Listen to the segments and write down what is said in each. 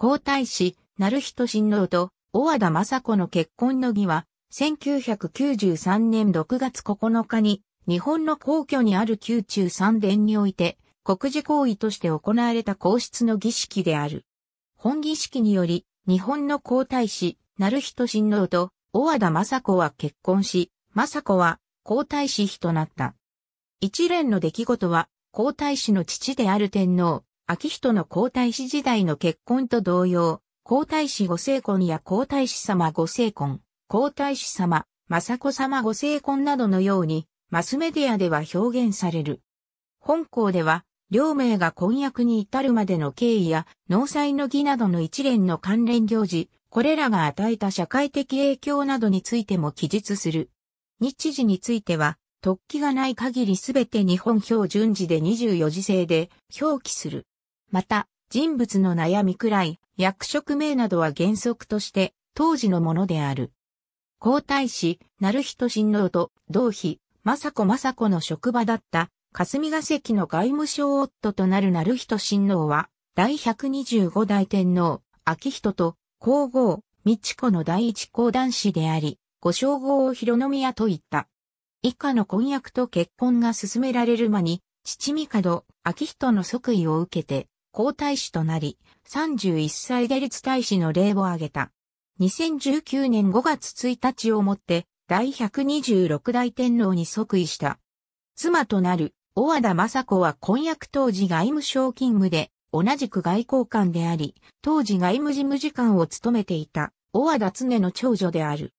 皇太子、成人親王と、小和田雅子の結婚の儀は、1993年6月9日に、日本の皇居にある宮中三殿において、国事行為として行われた皇室の儀式である。本儀式により、日本の皇太子、成人親王と、小和田雅子は結婚し、雅子は皇太子妃となった。一連の出来事は、皇太子の父である天皇、秋仁の皇太子時代の結婚と同様、皇太子ご成婚や皇太子様ご成婚、皇太子様、雅子様ご成婚などのように、マスメディアでは表現される。本校では、両名が婚約に至るまでの経緯や、納采の儀などの一連の関連行事、これらが与えた社会的影響などについても記述する。日時については、突起がない限りすべて日本標準時で24時制で表記する。また、人物の悩みくらい、役職名などは原則として、当時のものである。皇太子、成人親王と、同妃、政子政子の職場だった、霞が関の外務省夫となる成人親王は、第125代天皇、秋人と、皇后、道子の第一皇男子であり、ご称号を広宮と言った。以下の婚約と結婚が進められる間に、父帝、秋人の即位を受けて、皇太子となり、31歳で立大使の礼を挙げた。2019年5月1日をもって、第126代天皇に即位した。妻となる、小和田雅子は婚約当時外務省勤務で、同じく外交官であり、当時外務事務次官を務めていた、小和田常の長女である。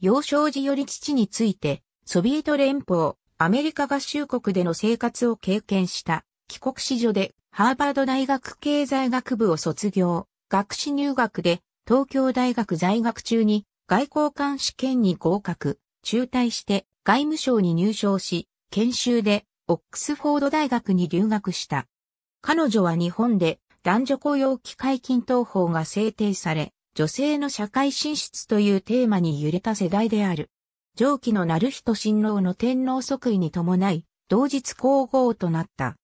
幼少時より父について、ソビエト連邦、アメリカ合衆国での生活を経験した、帰国子女でハーバード大学経済学部を卒業、学士入学で東京大学在学中に外交官試験に合格、中退して外務省に入省し、研修でオックスフォード大学に留学した。彼女は日本で男女雇用機会均等法が制定され、女性の社会進出というテーマに揺れた世代である。上記の成人親王の天皇即位に伴い、同日皇后となった。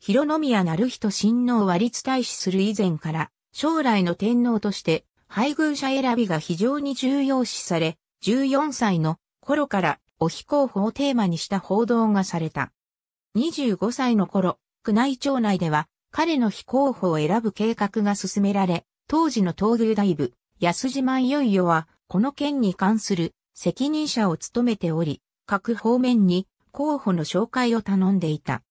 広宮成人親王は立大使する以前から、将来の天皇として、配偶者選びが非常に重要視され、14歳の頃からお非候補をテーマにした報道がされた。25歳の頃、宮内庁内では彼の非候補を選ぶ計画が進められ、当時の東宮大部、安島いよいよは、この件に関する責任者を務めており、各方面に候補の紹介を頼んでいた。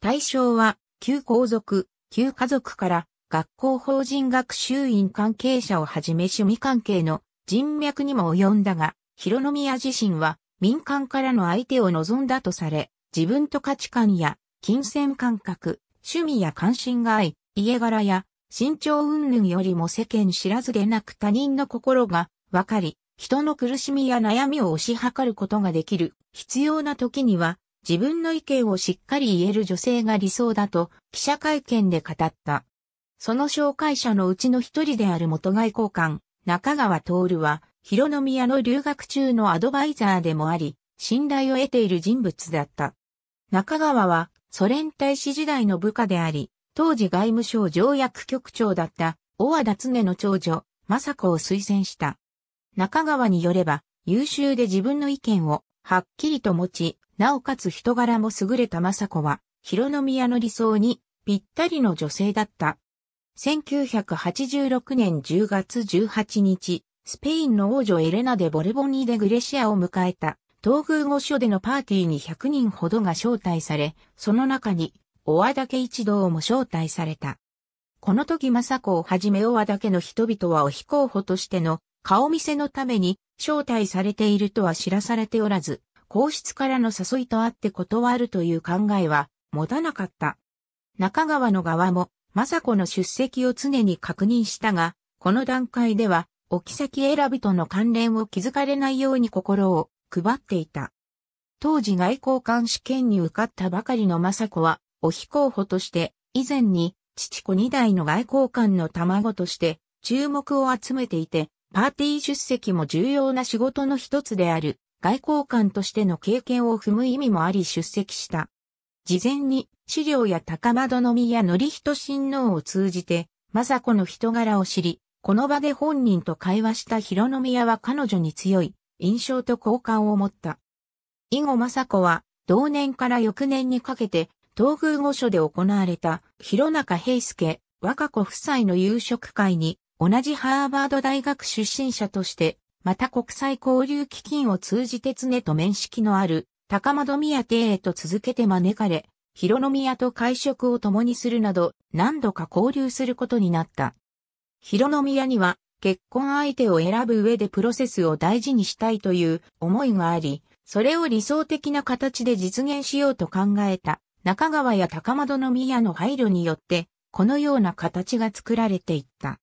対象は、旧皇族、旧家族から、学校法人学習院関係者をはじめ趣味関係の人脈にも及んだが、広宮自身は民間からの相手を望んだとされ、自分と価値観や金銭感覚、趣味や関心が合い、家柄や身長云々よりも世間知らずでなく他人の心がわかり、人の苦しみや悩みを推し量ることができる。必要な時には自分の意見をしっかり言える女性が理想だと記者会見で語った。その紹介者のうちの一人である元外交官、中川徹は、広宮の留学中のアドバイザーでもあり、信頼を得ている人物だった。中川は、ソ連大使時代の部下であり、当時外務省条約局長だった、大和田常の長女、雅子を推薦した。中川によれば、優秀で自分の意見をはっきりと持ち、なおかつ人柄も優れた政子は、広宮の理想にぴったりの女性だった。1986年10月18日、スペインの王女エレナ・でボルボニー・でグレシアを迎えた、東宮御所でのパーティーに100人ほどが招待され、その中に、大和岳一同も招待された。この時政子をはじめ大和岳の人々はお非候補としての顔見せのために招待されているとは知らされておらず、皇室からの誘いとあって断るという考えは持たなかった。中川の側も、雅子の出席を常に確認したが、この段階では、置き先選びとの関連を気づかれないように心を配っていた。当時外交官試験に受かったばかりの雅子は、お非候補として、以前に、父子二代の外交官の卵として、注目を集めていて、パーティー出席も重要な仕事の一つである外交官としての経験を踏む意味もあり出席した。事前に資料や高窓の宮や則仁親王を通じて、政子の人柄を知り、この場で本人と会話した広宮は彼女に強い印象と好感を持った。以後政子は同年から翌年にかけて東宮御所で行われた広中平介若子夫妻の夕食会に同じハーバード大学出身者としてまた国際交流基金を通じて常と面識のある高円宮邸へと続けて招かれ、広宮と会食を共にするなど何度か交流することになった。広宮には結婚相手を選ぶ上でプロセスを大事にしたいという思いがあり、それを理想的な形で実現しようと考えた中川や高円宮の配慮によって、このような形が作られていった。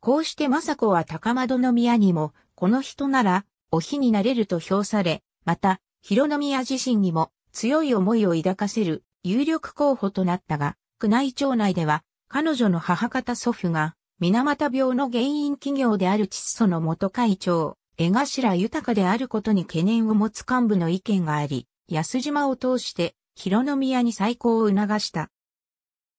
こうして政子は高円宮にもこの人なら、お日になれると評され、また、広宮自身にも強い思いを抱かせる有力候補となったが、宮内庁内では、彼女の母方祖父が、水俣病の原因企業である窒素の元会長、江頭豊であることに懸念を持つ幹部の意見があり、安島を通して、広宮に再興を促した。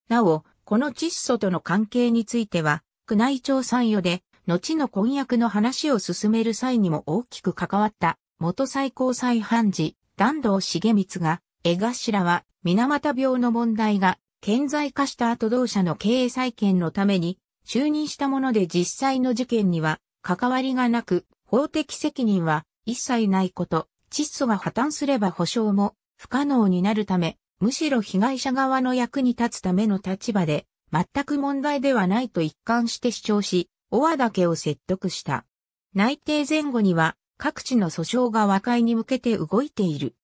なお、この窒素との関係については、宮内庁参与で、後の婚約の話を進める際にも大きく関わった元最高裁判事、團藤重光が、江頭は水俣病の問題が顕在化した後同社の経営再建のために就任したもので実際の事件には関わりがなく法的責任は一切ないこと、窒素が破綻すれば保証も不可能になるため、むしろ被害者側の役に立つための立場で、全く問題ではないと一貫して主張し、オアだ家を説得した。内定前後には各地の訴訟が和解に向けて動いている。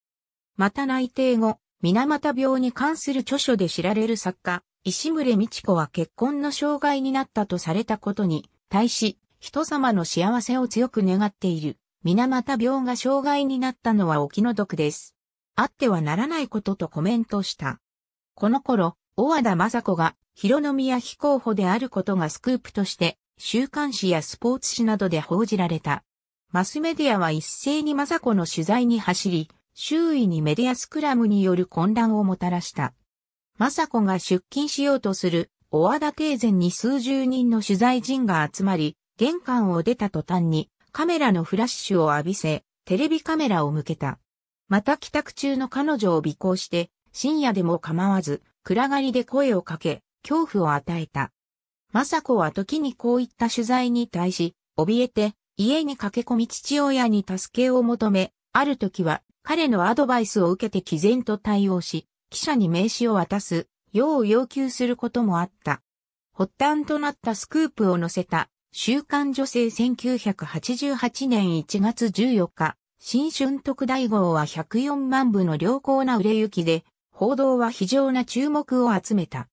また内定後、水俣病に関する著書で知られる作家、石村美智子は結婚の障害になったとされたことに対し、人様の幸せを強く願っている。水俣病が障害になったのはお気の毒です。あってはならないこととコメントした。この頃、大和田雅子が、広宮飛候補であることがスクープとして週刊誌やスポーツ誌などで報じられた。マスメディアは一斉に雅子の取材に走り、周囲にメディアスクラムによる混乱をもたらした。雅子が出勤しようとする、小和田庭前に数十人の取材陣が集まり、玄関を出た途端にカメラのフラッシュを浴びせ、テレビカメラを向けた。また帰宅中の彼女を尾行して、深夜でも構わず、暗がりで声をかけ、恐怖を与えた。雅子は時にこういった取材に対し、怯えて、家に駆け込み父親に助けを求め、ある時は彼のアドバイスを受けて毅然と対応し、記者に名刺を渡す、よう要求することもあった。発端となったスクープを載せた、週刊女性1988年1月14日、新春特大号は104万部の良好な売れ行きで、報道は非常な注目を集めた。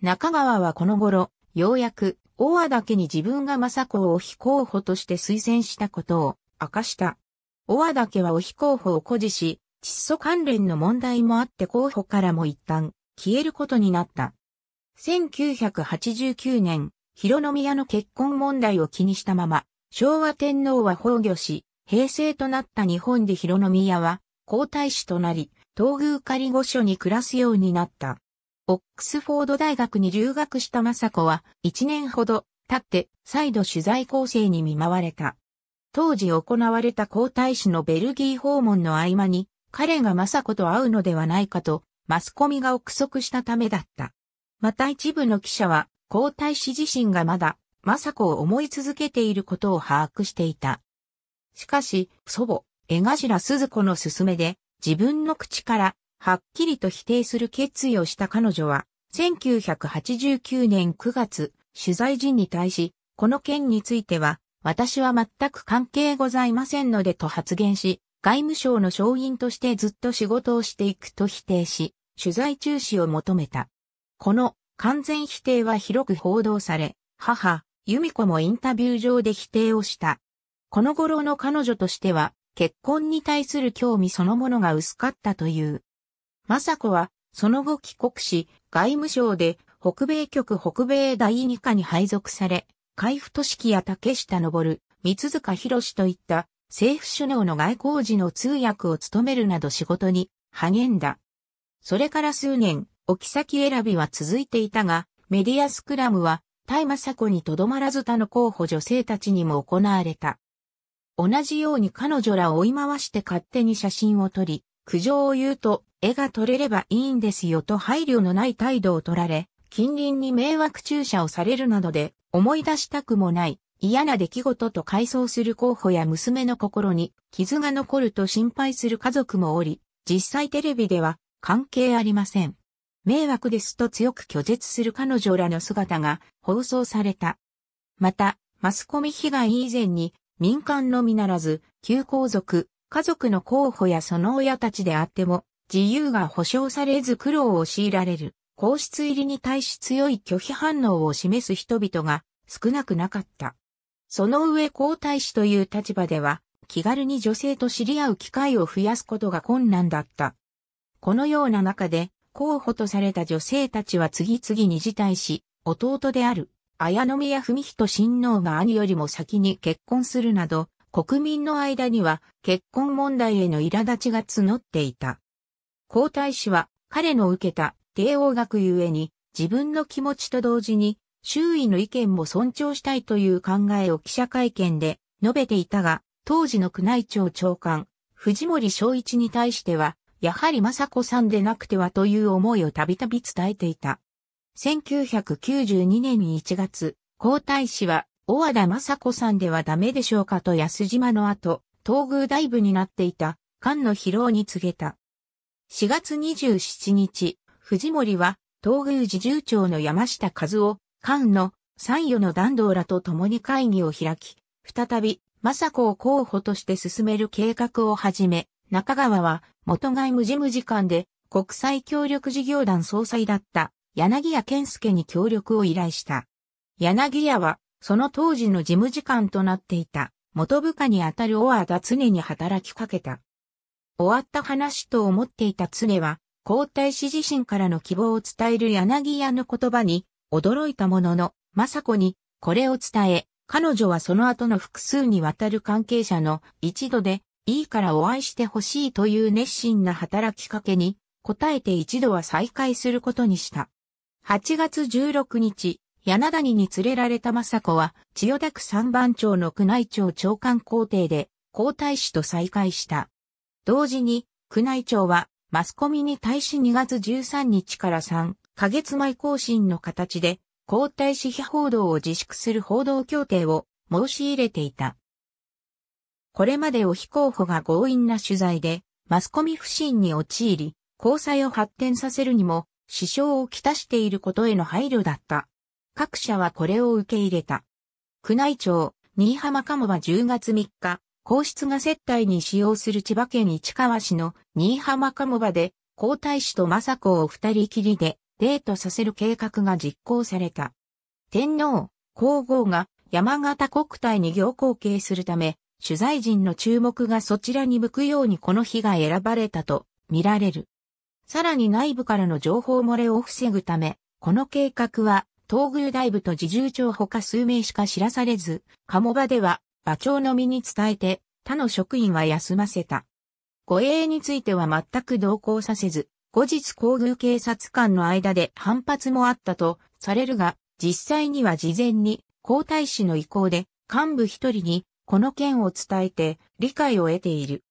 中川はこの頃、ようやく、大和だけに自分が政子を非候補として推薦したことを明かした。大和だけはお非候補を誇示し、窒素関連の問題もあって候補からも一旦消えることになった。1989年、広宮の結婚問題を気にしたまま、昭和天皇は崩御し、平成となった日本で広宮は皇太子となり、東宮仮御所に暮らすようになった。オックスフォード大学に留学した雅子は、1年ほど経って再度取材構成に見舞われた。当時行われた皇太子のベルギー訪問の合間に、彼が雅子と会うのではないかと、マスコミが憶測したためだった。また一部の記者は、皇太子自身がまだ、雅子を思い続けていることを把握していた。しかし、祖母、江頭鈴子の勧めで、自分の口からはっきりと否定する決意をした彼女は、1989年9月、取材陣に対し、この件については、私は全く関係ございませんのでと発言し、外務省の商員としてずっと仕事をしていくと否定し、取材中止を求めた。この完全否定は広く報道され、母、由美子もインタビュー上で否定をした。この頃の彼女としては、結婚に対する興味そのものが薄かったという。雅子は、その後帰国し、外務省で北米局北米第二課に配属され、海部俊樹や竹下登、三塚博士といった政府首脳の外交時の通訳を務めるなど仕事に励んだ。それから数年、置き先選びは続いていたが、メディアスクラムは、対雅子にとどまらず他の候補女性たちにも行われた。同じように彼女らを追い回して勝手に写真を撮り、苦情を言うと、絵が撮れればいいんですよと配慮のない態度を取られ、近隣に迷惑注射をされるなどで、思い出したくもない、嫌な出来事と回想する候補や娘の心に傷が残ると心配する家族もおり、実際テレビでは関係ありません。迷惑ですと強く拒絶する彼女らの姿が放送された。また、マスコミ被害以前に民間のみならず、旧皇族、家族の候補やその親たちであっても、自由が保障されず苦労を強いられる、皇室入りに対し強い拒否反応を示す人々が少なくなかった。その上皇太子という立場では、気軽に女性と知り合う機会を増やすことが困難だった。このような中で、候補とされた女性たちは次々に辞退し、弟である、綾宮文人親王が兄よりも先に結婚するなど、国民の間には結婚問題への苛立ちが募っていた。皇太子は彼の受けた帝王学ゆえに自分の気持ちと同時に周囲の意見も尊重したいという考えを記者会見で述べていたが、当時の宮内庁長官、藤森昭一に対しては、やはり雅子さんでなくてはという思いをたびたび伝えていた。1992年1月、皇太子は小和田雅子さんではダメでしょうかと安島の後、東宮大部になっていた、菅野疲労に告げた。4月27日、藤森は、東宮自重長の山下和夫、菅野、三与の弾道らと共に会議を開き、再び、雅子を候補として進める計画を始め、中川は、元外務事務次官で、国際協力事業団総裁だった、柳家健介に協力を依頼した。柳家は、その当時の事務次官となっていた元部下にあたるオアが常に働きかけた。終わった話と思っていた常は、皇太子自身からの希望を伝える柳屋の言葉に驚いたものの、政子にこれを伝え、彼女はその後の複数にわたる関係者の一度で、いいからお会いしてほしいという熱心な働きかけに、答えて一度は再会することにした。8月16日、柳谷に連れられた政子は、千代田区三番町の宮内庁長官公邸で、皇太子と再会した。同時に、宮内庁は、マスコミに対し2月13日から3ヶ月前更新の形で、皇太子非報道を自粛する報道協定を申し入れていた。これまでお非候補が強引な取材で、マスコミ不信に陥り、交際を発展させるにも、支障をきたしていることへの配慮だった。各社はこれを受け入れた。宮内庁、新居浜鴨は10月3日、皇室が接待に使用する千葉県市川市の新居浜鴨場で、皇太子と雅子を二人きりでデートさせる計画が実行された。天皇、皇后が山形国体に行行計するため、取材陣の注目がそちらに向くようにこの日が選ばれたと見られる。さらに内部からの情報漏れを防ぐため、この計画は東宮大部と自重長ほか数名しか知らされず、鴨場では馬長の身に伝えて、他の職員は休ませた。護衛については全く同行させず、後日皇宮警察官の間で反発もあったとされるが、実際には事前に皇太子の意向で幹部一人にこの件を伝えて理解を得ている。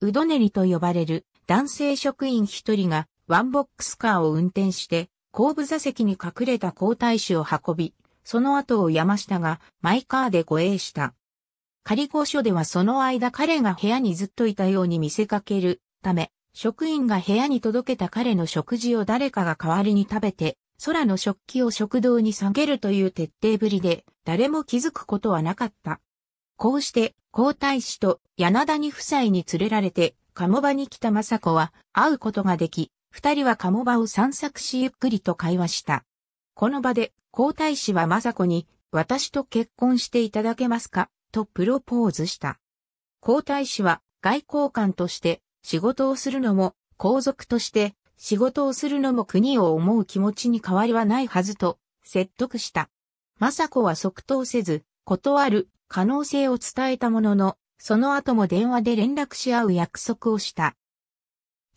うどねりと呼ばれる男性職員一人がワンボックスカーを運転して後部座席に隠れた皇太子を運び、その後を山下がマイカーで護衛した。仮御所ではその間彼が部屋にずっといたように見せかけるため、職員が部屋に届けた彼の食事を誰かが代わりに食べて、空の食器を食堂に下げるという徹底ぶりで、誰も気づくことはなかった。こうして、皇太子と柳谷夫妻に連れられて、鴨場に来た政子は会うことができ、二人は鴨場を散策しゆっくりと会話した。この場で、皇太子は雅子に、私と結婚していただけますか、とプロポーズした。皇太子は、外交官として仕事をするのも、皇族として仕事をするのも国を思う気持ちに変わりはないはずと説得した。雅子は即答せず、断る可能性を伝えたものの、その後も電話で連絡し合う約束をした。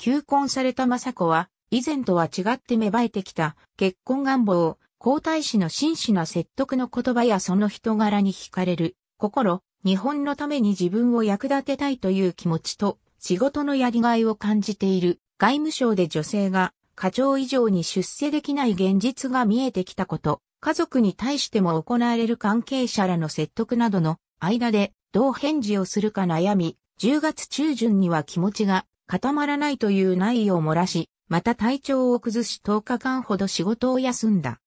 求婚された雅子は、以前とは違って芽生えてきた結婚願望、皇太子の真摯な説得の言葉やその人柄に惹かれる心、日本のために自分を役立てたいという気持ちと仕事のやりがいを感じている外務省で女性が課長以上に出世できない現実が見えてきたこと、家族に対しても行われる関係者らの説得などの間でどう返事をするか悩み、10月中旬には気持ちが固まらないという内容を漏らし、また体調を崩し10日間ほど仕事を休んだ。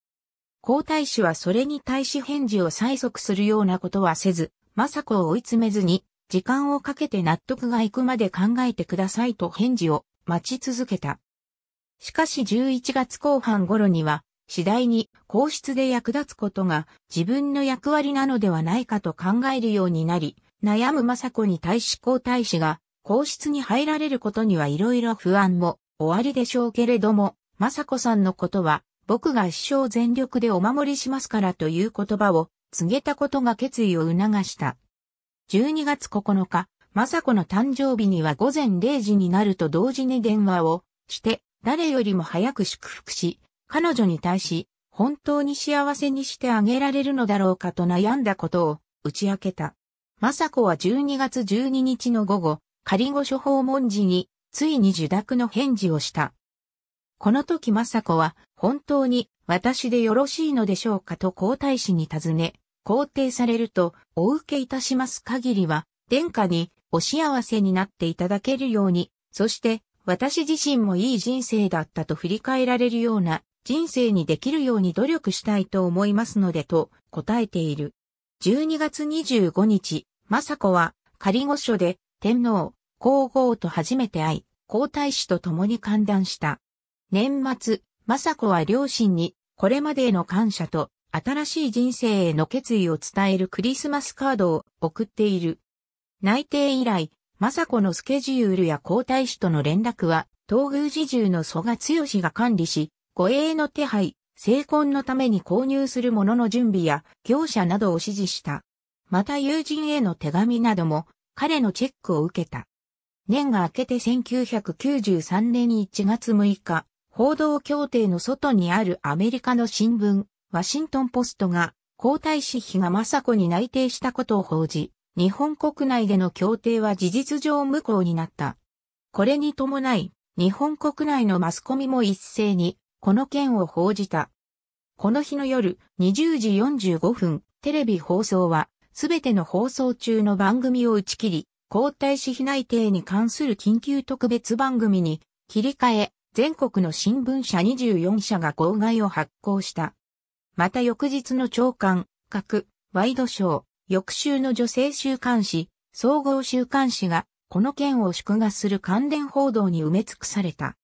皇太子はそれに対し返事を催促するようなことはせず、政子を追い詰めずに、時間をかけて納得がいくまで考えてくださいと返事を待ち続けた。しかし11月後半頃には、次第に皇室で役立つことが自分の役割なのではないかと考えるようになり、悩む政子に対し皇太子が皇室に入られることにはいろいろ不安も終わりでしょうけれども、雅子さんのことは、僕が一生全力でお守りしますからという言葉を告げたことが決意を促した。12月9日、雅子の誕生日には午前0時になると同時に電話をして、誰よりも早く祝福し、彼女に対し、本当に幸せにしてあげられるのだろうかと悩んだことを打ち明けた。雅子は12月12日の午後、仮御所訪問時に、ついに受諾の返事をした。この時政子は、本当に私でよろしいのでしょうかと皇太子に尋ね、肯定されると、お受けいたします限りは、殿下にお幸せになっていただけるように、そして私自身もいい人生だったと振り返られるような人生にできるように努力したいと思いますのでと答えている。12月25日、政子は仮御所で天皇、皇后と初めて会い、皇太子と共に歓談した。年末、政子は両親に、これまでへの感謝と、新しい人生への決意を伝えるクリスマスカードを送っている。内定以来、政子のスケジュールや皇太子との連絡は、東宮侍従の蘇我剛が管理し、護衛の手配、成婚のために購入するものの準備や業者などを指示した。また友人への手紙なども彼のチェックを受けた。年が明けて1993年1月6日、報道協定の外にあるアメリカの新聞、ワシントンポストが、皇太子妃が雅子に内定したことを報じ、日本国内での協定は事実上無効になった。これに伴い、日本国内のマスコミも一斉に、この件を報じた。この日の夜、20時45分、テレビ放送は、すべての放送中の番組を打ち切り、皇太子妃内定に関する緊急特別番組に切り替え、全国の新聞社24社が号外を発行した。また翌日の朝刊、各、ワイドショー、翌週の女性週刊誌、総合週刊誌が、この件を祝賀する関連報道に埋め尽くされた。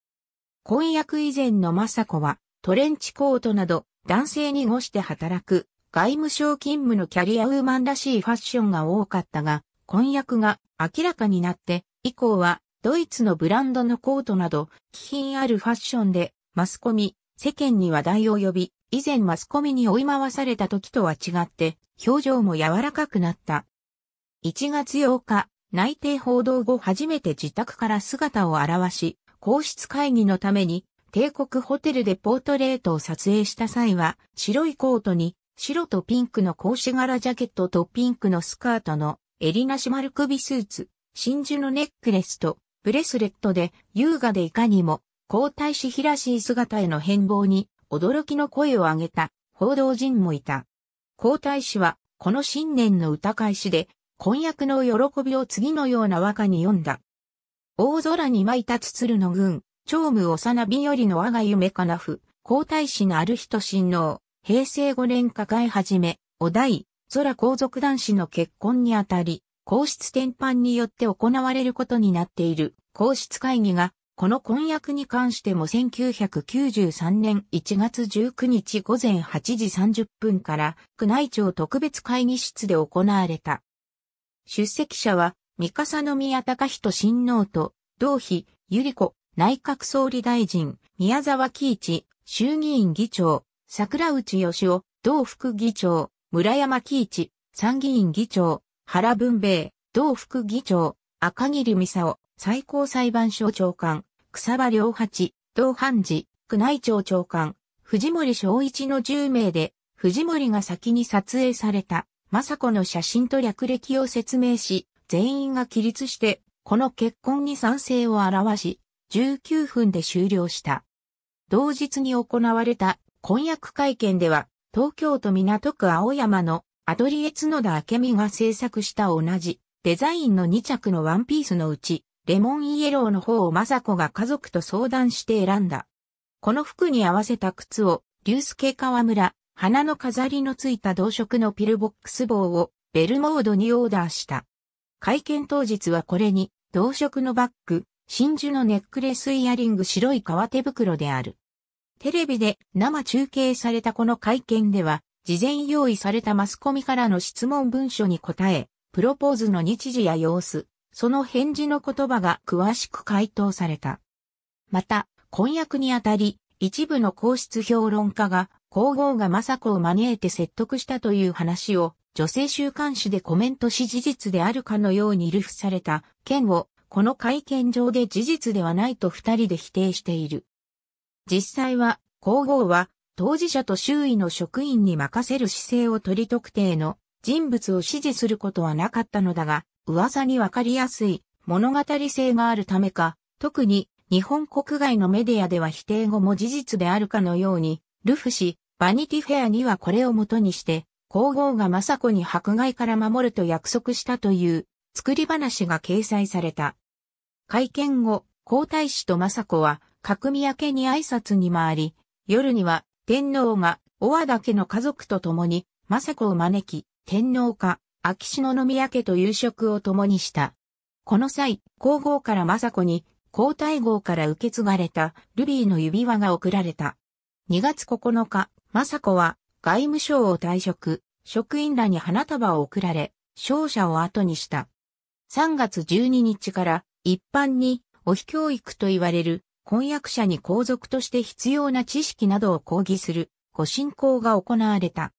婚約以前の雅子は、トレンチコートなど、男性にごして働く、外務省勤務のキャリアウーマンらしいファッションが多かったが、婚約が明らかになって以降はドイツのブランドのコートなど気品あるファッションでマスコミ、世間に話題を呼び、以前マスコミに追い回された時とは違って表情も柔らかくなった。1月8日、内定報道後初めて自宅から姿を現し、皇室会議のために帝国ホテルでポートレートを撮影した際は白いコートに白とピンクの格子柄ジャケットとピンクのスカートの襟なし丸首スーツ、真珠のネックレスとブレスレットで優雅でいかにも皇太子ひらしい姿への変貌に驚きの声を上げた報道陣もいた。皇太子はこの新年の歌返しで婚約の喜びを次のような和歌に読んだ。大空に舞いたつつるの群、長無幼日よりの我が夢かなふ、皇太子のある人親王、平成5年加害始め、お題、空皇族男子の結婚にあたり、皇室転換によって行われることになっている皇室会議が、この婚約に関しても1993年1月19日午前8時30分から宮内庁特別会議室で行われた。出席者は、三笠宮隆人親王と、同妃、百合子、内閣総理大臣、宮沢喜一、衆議院議長、桜内義夫、同副議長、村山喜一、参議院議長、原文兵、同副議長、赤桐美沙最高裁判所長官、草場良八、同判事、宮内庁長官、藤森昭一の10名で、藤森が先に撮影された、雅子の写真と略歴を説明し、全員が起立して、この結婚に賛成を表し、19分で終了した。同日に行われた婚約会見では、東京都港区青山のアドリエ角田明美が制作した同じデザインの2着のワンピースのうち、レモンイエローの方を雅子が家族と相談して選んだ。この服に合わせた靴を、竜介川村、花の飾りのついた同色のピルボックス棒をベルモードにオーダーした。会見当日はこれに、同色のバッグ、真珠のネックレスイヤリング白い革手袋である。テレビで生中継されたこの会見では、事前用意されたマスコミからの質問文書に答え、プロポーズの日時や様子、その返事の言葉が詳しく回答された。また、婚約にあたり、一部の皇室評論家が、皇后が雅子を招いて説得したという話を、女性週刊誌でコメントし事実であるかのように流布された件を、この会見上で事実ではないと二人で否定している。実際は、皇后は、当事者と周囲の職員に任せる姿勢を取り特定の人物を指示することはなかったのだが、噂にわかりやすい物語性があるためか、特に日本国外のメディアでは否定後も事実であるかのように、ルフ氏、バニティフェアにはこれをもとにして、皇后が雅子に迫害から守ると約束したという作り話が掲載された。会見後、皇太子と雅子は角宮家に挨拶に回り、夜には天皇が尾和田家の家族と共に政子を招き、天皇家、秋篠宮家と夕食を共にした。この際、皇后から政子に、皇太后から受け継がれたルビーの指輪が贈られた。2月9日、政子は外務省を退職、職員らに花束を贈られ、勝者を後にした。3月12日から一般にお非教育と言われる婚約者に皇族として必要な知識などを講義するご進仰が行われた。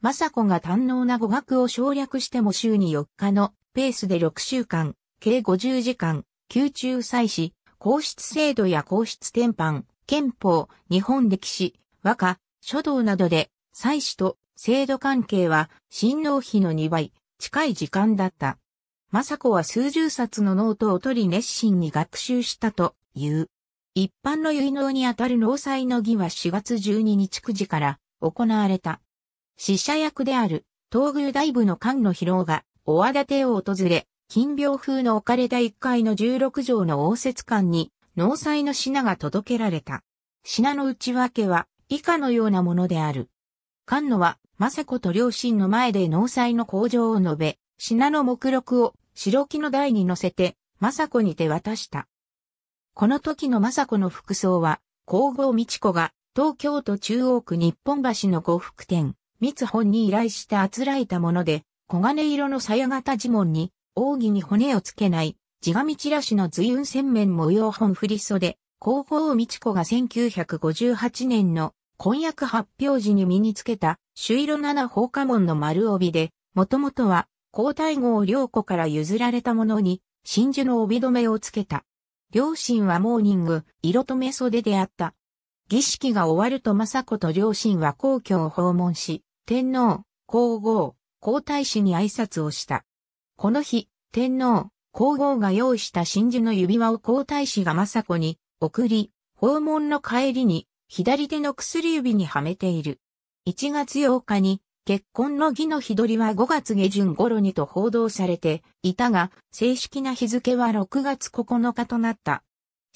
雅子が堪能な語学を省略しても週に4日のペースで6週間、計50時間、宮中祭祀、皇室制度や皇室転範、憲法、日本歴史、和歌、書道などで、祭祀と制度関係は、新郎費の2倍、近い時間だった。雅子は数十冊のノートを取り熱心に学習したという。一般の結納にあたる納祭の儀は4月12日9時から行われた。死者役である東宮大部の菅野労が、お和立てを訪れ、金病風の置かれた1階の16畳の応接館に、納祭の品が届けられた。品の内訳は、以下のようなものである。菅野は、政子と両親の前で納祭の工場を述べ、品の目録を、白木の台に乗せて、政子に手渡した。この時の雅子の服装は、皇后美智子が東京都中央区日本橋の呉服店、三本に依頼してあつらえたもので、黄金色の鞘型地紋に、奥義に骨をつけない、地紙チラシの随雲洗面模様本振袖、皇后美智子が1958年の婚約発表時に身につけた、朱色七宝家紋の丸帯で、もともとは、皇太后良子から譲られたものに、真珠の帯留めをつけた。両親はモーニング、色と目袖であった。儀式が終わると政子と両親は皇居を訪問し、天皇、皇后、皇太子に挨拶をした。この日、天皇、皇后が用意した真珠の指輪を皇太子が政子に送り、訪問の帰りに左手の薬指にはめている。1月8日に結婚の儀の日取りは5月下旬頃にと報道されていたが、正式な日付は6月9日となった。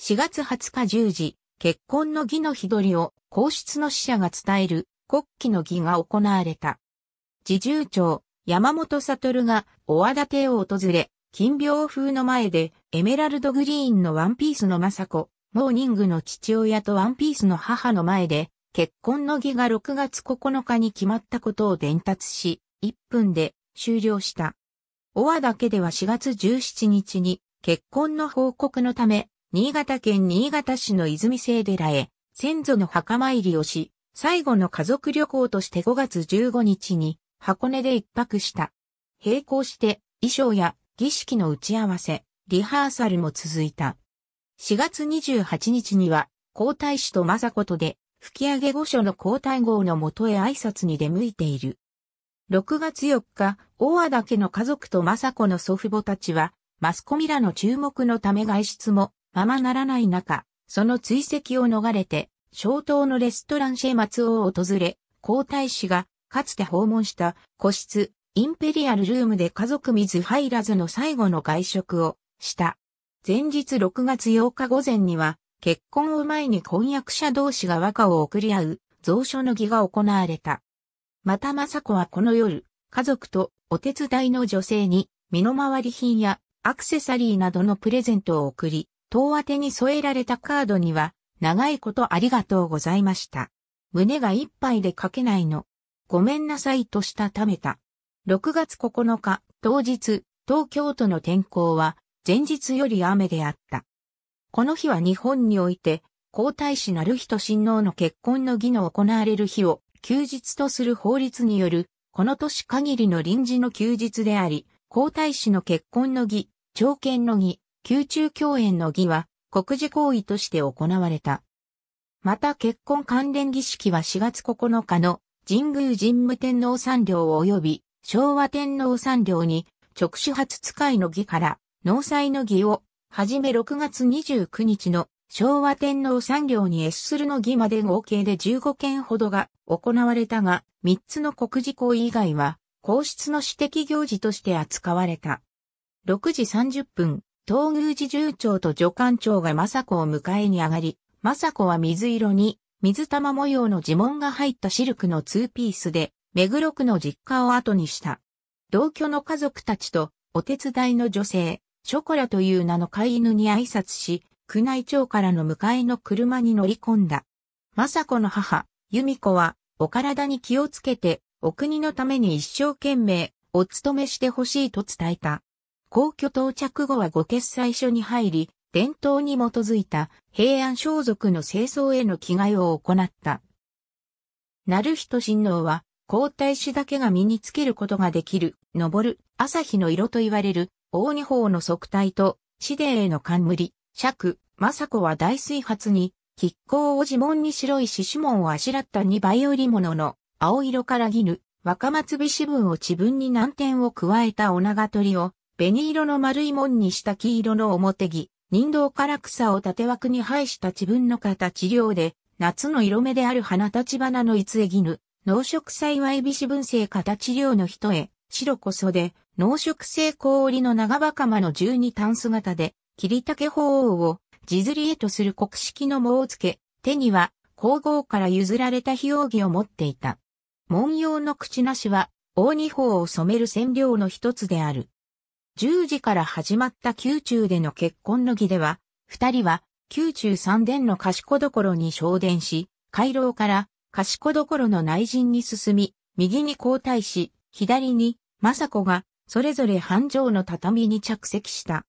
4月20日10時、結婚の儀の日取りを皇室の使者が伝える国旗の儀が行われた。自重長、山本悟がお和立てを訪れ、金屏風の前でエメラルドグリーンのワンピースの雅子、モーニングの父親とワンピースの母の前で結婚の儀が6月9日に決まったことを伝達し、1分で終了した。オアだけでは4月17日に結婚の報告のため、新潟県新潟市の泉聖寺へ先祖の墓参りをし、最後の家族旅行として5月15日に箱根で一泊した。並行して衣装や儀式の打ち合わせ、リハーサルも続いた。4月28日には皇太子と雅子とで吹上御所の皇太后のもとへ挨拶に出向いている。6月4日、大和田家の家族と政子の祖父母たちは、マスコミらの注目のため外出もままならない中、その追跡を逃れて、小島のレストランシェ松尾を訪れ、皇太子がかつて訪問した個室、インペリアルルームで家族水入らずの最後の外食をした。前日6月8日午前には、結婚を前に婚約者同士が和歌を送り合う、蔵書の儀が行われた。また政子はこの夜、家族とお手伝いの女性に、身の回り品やアクセサリーなどのプレゼントを送り、当宛に添えられたカードには、長いことありがとうございました。胸が一杯で書けないの。ごめんなさいとしたためた。6月9日、当日、東京都の天候は、前日より雨であった。この日は日本において、皇太子なる人親王の結婚の儀の行われる日を休日とする法律による、この年限りの臨時の休日であり、皇太子の結婚の儀、朝見の儀、宮中共演の儀は、国事行為として行われた。また結婚関連儀式は4月9日の神宮神武天皇三領及び昭和天皇三領に直主初使いの儀から納祭の儀をはじめ6月29日の昭和天皇産業にスするの儀まで合計で15件ほどが行われたが、3つの国事行以外は、皇室の私的行事として扱われた。6時30分、東宮寺重長と助官長が政子を迎えに上がり、政子は水色に、水玉模様の呪文が入ったシルクのツーピースで、目黒区の実家を後にした。同居の家族たちと、お手伝いの女性、ショコラという名の飼い犬に挨拶し、宮内庁からの迎えの車に乗り込んだ。政子の母、由美子は、お体に気をつけて、お国のために一生懸命、お勤めしてほしいと伝えた。皇居到着後はご決裁所に入り、伝統に基づいた平安装束の清掃への着替えを行った。なる人親王は、皇太子だけが身につけることができる、昇る、朝日の色と言われる、大二法の側体と、死弟への冠、釈、政子は大水発に、亀甲を自紋に白い獅子紋をあしらった二倍売り物の、青色から絹、若松美子分を自分に難点を加えたお長鳥を、紅色の丸い門にした黄色の表着、人道から草を縦枠に配した自分の形量で、夏の色目である花立花の逸絵絹、農食幸い美子分生形量の人へ、白こそで、濃色性氷の長葉釜の十二タンス型で、切り竹鳳凰を地釣りへとする国式の藻をつけ、手には皇后から譲られた非奥儀を持っていた。文様の口なしは、大二法を染める染料の一つである。十時から始まった宮中での結婚の儀では、二人は宮中三殿の賢所に昇殿し、回廊から賢所の内陣に進み、右に交代し、左に政子が、それぞれ繁盛の畳に着席した。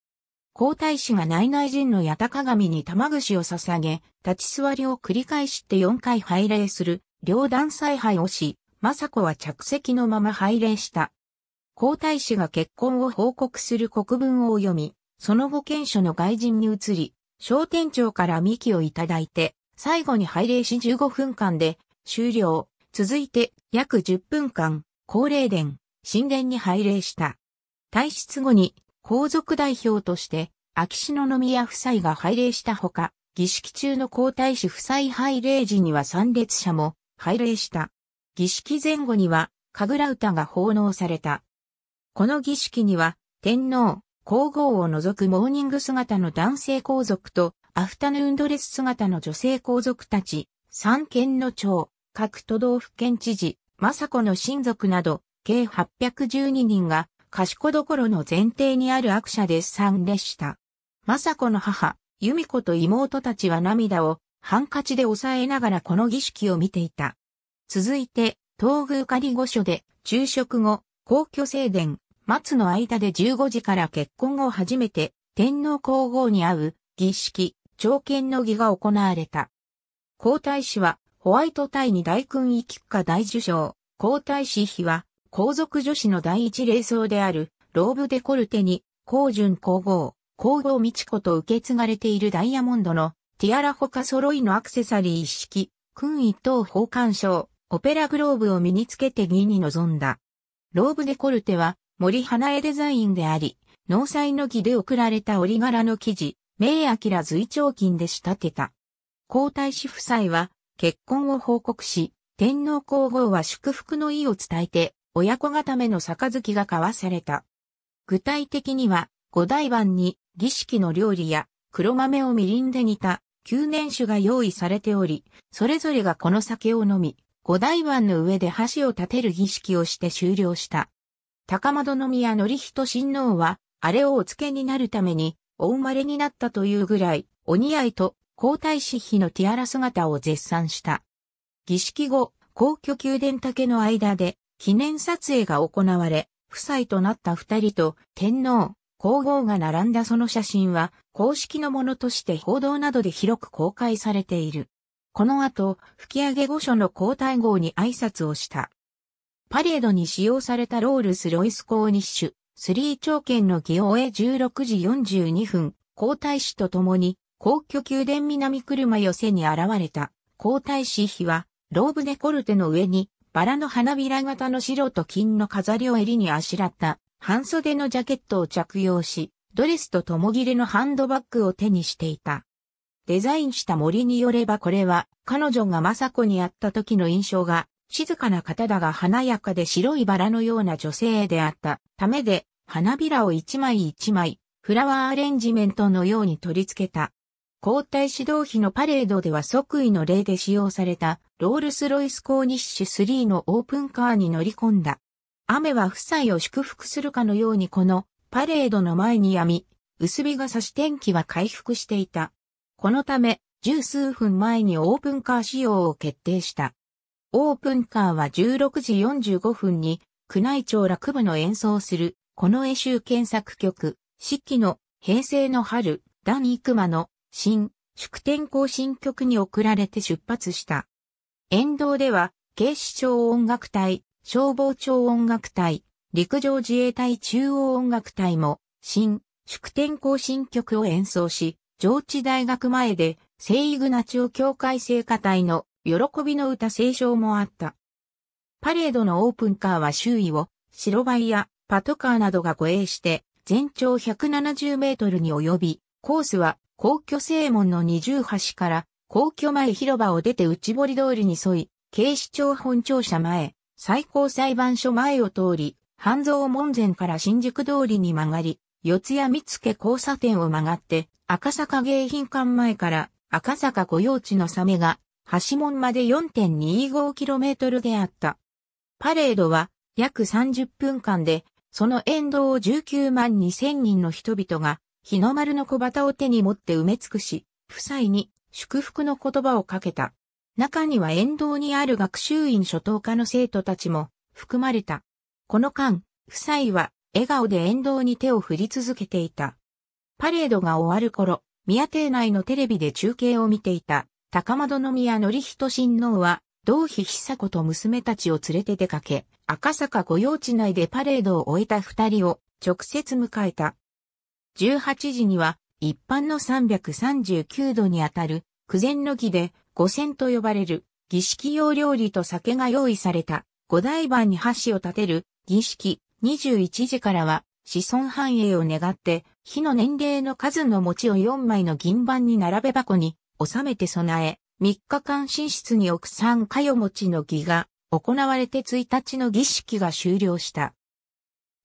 皇太子が内内陣の八高神に玉串を捧げ、立ち座りを繰り返して4回拝礼する、両段祭拝をし、政子は着席のまま拝礼した。皇太子が結婚を報告する国文を読み、その後県所の外人に移り、商店長から幹をいただいて、最後に拝礼し15分間で終了。続いて約10分間、高齢殿、神殿に拝礼した。退出後に皇族代表として秋篠宮夫妻が拝礼したほか、儀式中の皇太子夫妻拝礼時には参列者も拝礼した。儀式前後には神楽歌が奉納された。この儀式には天皇、皇后を除くモーニング姿の男性皇族とアフタヌーンドレス姿の女性皇族たち、三県の長、各都道府県知事、雅子の親族など計812人が、賢所の前提にある悪者で参列した。政子の母、由美子と妹たちは涙をハンカチで抑えながらこの儀式を見ていた。続いて、東宮仮御所で昼食後、皇居正殿、松の間で15時から結婚後初めて天皇皇后に会う儀式、朝見の儀が行われた。皇太子はホワイト隊に大勲位菊花大受賞、皇太子妃は皇族女子の第一霊僧である、ローブデコルテに、皇順皇后、皇后美智子と受け継がれているダイヤモンドの、ティアラほか揃いのアクセサリー一式、君一等宝冠賞、オペラグローブを身につけて儀に臨んだ。ローブデコルテは、森花絵デザインであり、農祭の儀で贈られた折柄の生地、明明随長金で仕立てた。皇太子夫妻は、結婚を報告し、天皇皇后は祝福の意を伝えて、親子固めの杯が交わされた。具体的には、五代盤に儀式の料理や黒豆をみりんで煮た旧年酒が用意されており、それぞれがこの酒を飲み、五代盤の上で箸を立てる儀式をして終了した。高窓宮則人親王は、あれをお付けになるために、お生まれになったというぐらい、お似合いと皇太子妃のティアラ姿を絶賛した。儀式後、皇居宮殿竹の間で、記念撮影が行われ、夫妻となった二人と天皇、皇后が並んだその写真は公式のものとして報道などで広く公開されている。この後、吹上御所の皇太后に挨拶をした。パレードに使用されたロールス・ロイス・コーニッシュ、スリー朝券の儀を終え16時42分、皇太子と共に皇居宮殿南車寄せに現れた皇太子妃は、ローブデコルテの上にバラの花びら型の白と金の飾りを襟にあしらった半袖のジャケットを着用し、ドレスと共切れのハンドバッグを手にしていた。デザインした森によればこれは彼女が雅子に会った時の印象が静かな方だが華やかで白いバラのような女性であったためで花びらを一枚一枚フラワーアレンジメントのように取り付けた交代指導費のパレードでは即位の例で使用されたロールスロイスコーニッシュ3のオープンカーに乗り込んだ。雨は夫妻を祝福するかのようにこのパレードの前に闇、薄日が差し天気は回復していた。このため、十数分前にオープンカー使用を決定した。オープンカーは16時45分に宮内庁楽部の演奏するこの絵集検索曲、四季の平成の春、ダニ・イクマの新、祝典行進曲に送られて出発した。沿道では、警視庁音楽隊、消防庁音楽隊、陸上自衛隊中央音楽隊も、新、祝典行進曲を演奏し、上智大学前で、聖イグナチオ教会聖歌隊の喜びの歌聖唱もあった。パレードのオープンカーは周囲を白バイやパトカーなどが護衛して全長170メートルに及び、コースは皇居正門の二重橋から皇居前広場を出て内堀通りに沿い、警視庁本庁舎前、最高裁判所前を通り、半蔵門前から新宿通りに曲がり、四谷見附交差点を曲がって、赤坂迎賓館前から赤坂御用地のサメが、橋門まで 4.25km であった。パレードは約30分間で、その沿道を19万2000人の人々が日の丸の小旗を手に持って埋め尽くし、夫妻に祝福の言葉をかけた。中には沿道にある学習院初等科の生徒たちも含まれた。この間、夫妻は笑顔で沿道に手を振り続けていた。パレードが終わる頃、宮邸内のテレビで中継を見ていた高円宮則人親王は、同妃久子と娘たちを連れて出かけ、赤坂御用地内でパレードを終えた二人を直接迎えた。18時には一般の339度にあたる九前の儀で五線と呼ばれる儀式用料理と酒が用意された五台盤に箸を立てる儀式21時からは子孫繁栄を願って火の年齢の数の餅を4枚の銀盤に並べ箱に収めて備え3日間寝室に置く三かよ餅の儀が行われて1日の儀式が終了した。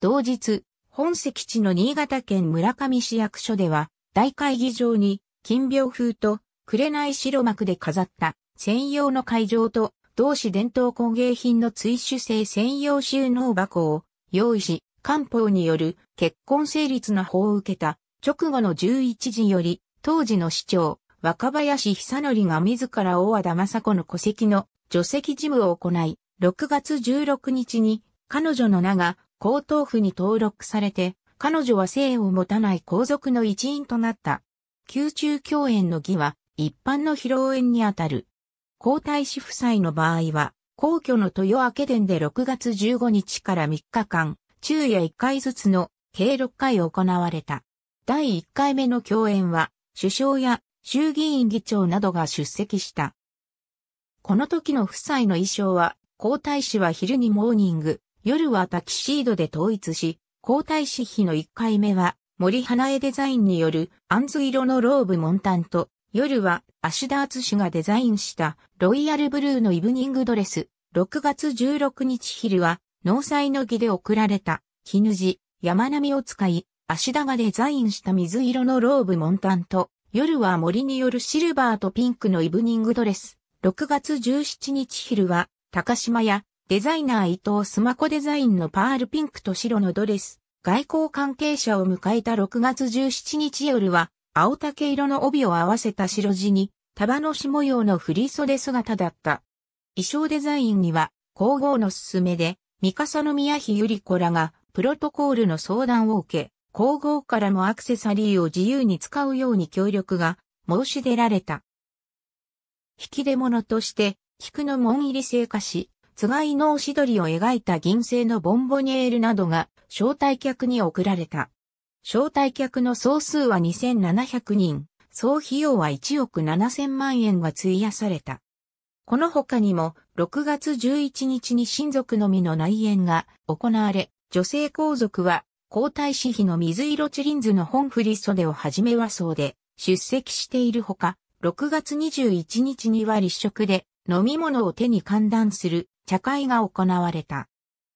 同日、本籍地の新潟県村上市役所では、大会議場に、金屏風と、紅白幕で飾った専用の会場と、同市伝統工芸品の追手製専用収納箱を用意し、官報による結婚成立の法を受けた直後の11時より、当時の市長、若林久則が自ら大和田雅子の戸籍の除籍事務を行い、6月16日に彼女の名が皇統府に登録されて、彼女は姓を持たない皇族の一員となった。宮中共演の儀は、一般の披露宴にあたる。皇太子夫妻の場合は、皇居の豊明殿で6月15日から3日間、昼夜1回ずつの計6回行われた。第1回目の共演は、首相や衆議院議長などが出席した。この時の夫妻の衣装は、皇太子は昼にモーニング、夜はタキシードで統一し、皇太子妃の1回目は森花江デザインによるアンズ色のローブモンタンと、夜はアシダーツ氏がデザインしたロイヤルブルーのイブニングドレス。6月16日昼は農祭の儀で贈られた絹地山並みを使い、足田がデザインした水色のローブモンタンと、夜は森によるシルバーとピンクのイブニングドレス。6月17日昼は、高島屋、デザイナー伊藤スマコデザインのパールピンクと白のドレス、外交関係者を迎えた6月17日夜は、青竹色の帯を合わせた白地に、束のし模様の振袖姿だった。衣装デザインには、皇后の勧めで、三笠宮妃ゆり子らが、プロトコールの相談を受け、皇后からもアクセサリーを自由に使うように協力が申し出られた。引き出物として、菊の門入り製菓つがいのおしどりを描いた銀製のボンボニエールなどが招待客に贈られた。招待客の総数は2700人、総費用は1億7000万円が費やされた。この他にも、6月11日に親族のみの内縁が行われ、女性皇族は、皇太子妃の水色チリンズの本振袖をはじめはそうで、出席しているほか、6月21日には立食で、飲み物を手に観覧する、茶会が行われた。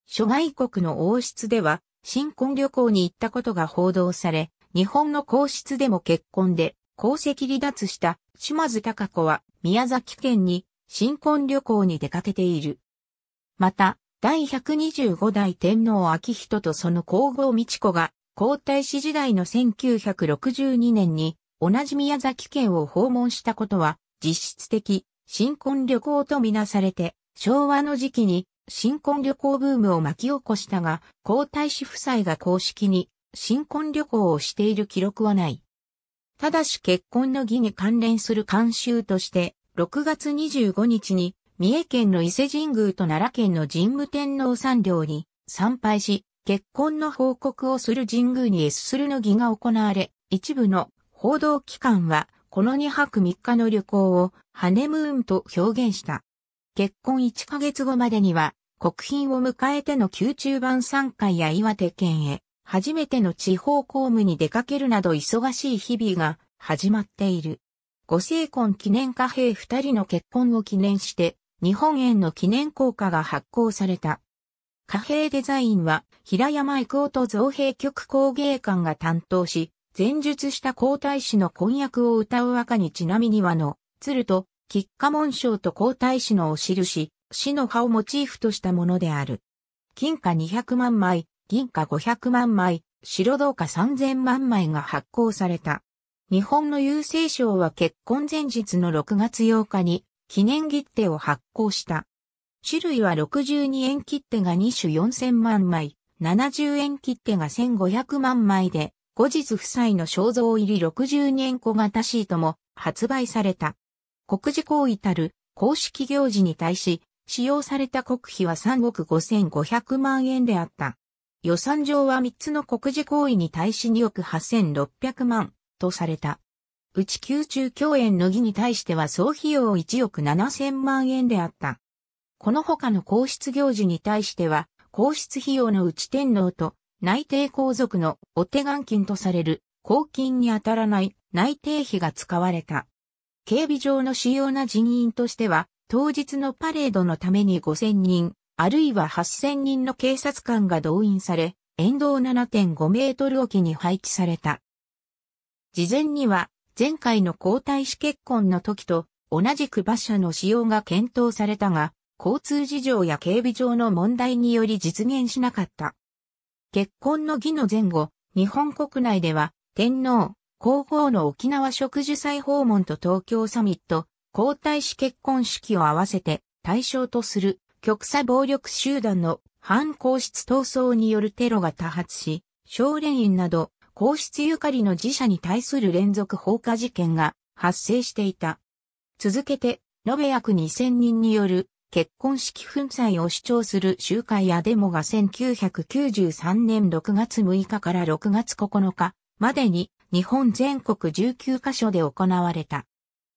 諸外国の王室では、新婚旅行に行ったことが報道され、日本の皇室でも結婚で、皇籍離脱した島津隆子は宮崎県に新婚旅行に出かけている。また、第125代天皇昭仁とその皇后美智子が皇太子時代の1962年に同じ宮崎県を訪問したことは実質的新婚旅行とみなされて昭和の時期に新婚旅行ブームを巻き起こしたが、皇太子夫妻が公式に新婚旅行をしている記録はない。ただし結婚の儀に関連する慣習として、6月25日に三重県の伊勢神宮と奈良県の神武天皇三両に参拝し、結婚の報告をする神宮に S するの儀が行われ、一部の報道機関はこの2泊3日の旅行をハネムーンと表現した。結婚1ヶ月後までには、国賓を迎えての宮中晩参会や岩手県へ、初めての地方公務に出かけるなど忙しい日々が始まっている。ご成婚記念貨幣二人の結婚を記念して、日本円の記念硬貨が発行された。貨幣デザインは、平山郁夫と造幣局工芸館が担当し、前述した皇太子の婚約を歌う赤にちなみにはの、鶴と吉家紋章と皇太子のお印、死の葉をモチーフとしたものである。金貨200万枚、銀貨500万枚、白銅貨3000万枚が発行された。日本の郵政省は結婚前日の6月8日に記念切手を発行した。種類は62円切手が2種4000万枚、70円切手が1500万枚で、後日夫妻の肖像入り62円小型シートも発売された。国事行為たる公式行事に対し、使用された国費は3億5500万円であった。予算上は3つの国事行為に対し2億8600万とされた。うち宮中共演の儀に対しては総費用1億7000万円であった。この他の皇室行事に対しては、皇室費用のうち天皇と内定皇族のお手元金とされる公金に当たらない内定費が使われた。警備上の主要な人員としては、当日のパレードのために5000人、あるいは8000人の警察官が動員され、沿道7.5メートル沖きに配置された。事前には、前回の皇太子結婚の時と同じく馬車の使用が検討されたが、交通事情や警備上の問題により実現しなかった。結婚の儀の前後、日本国内では天皇、皇后の沖縄植樹祭訪問と東京サミット、皇太子結婚式を合わせて対象とする極左暴力集団の反皇室闘争によるテロが多発し、少年院など皇室ゆかりの自社に対する連続放火事件が発生していた。続けて、延べ約2000人による結婚式粉砕を主張する集会やデモが1993年6月6日から6月9日までに日本全国19カ所で行われた。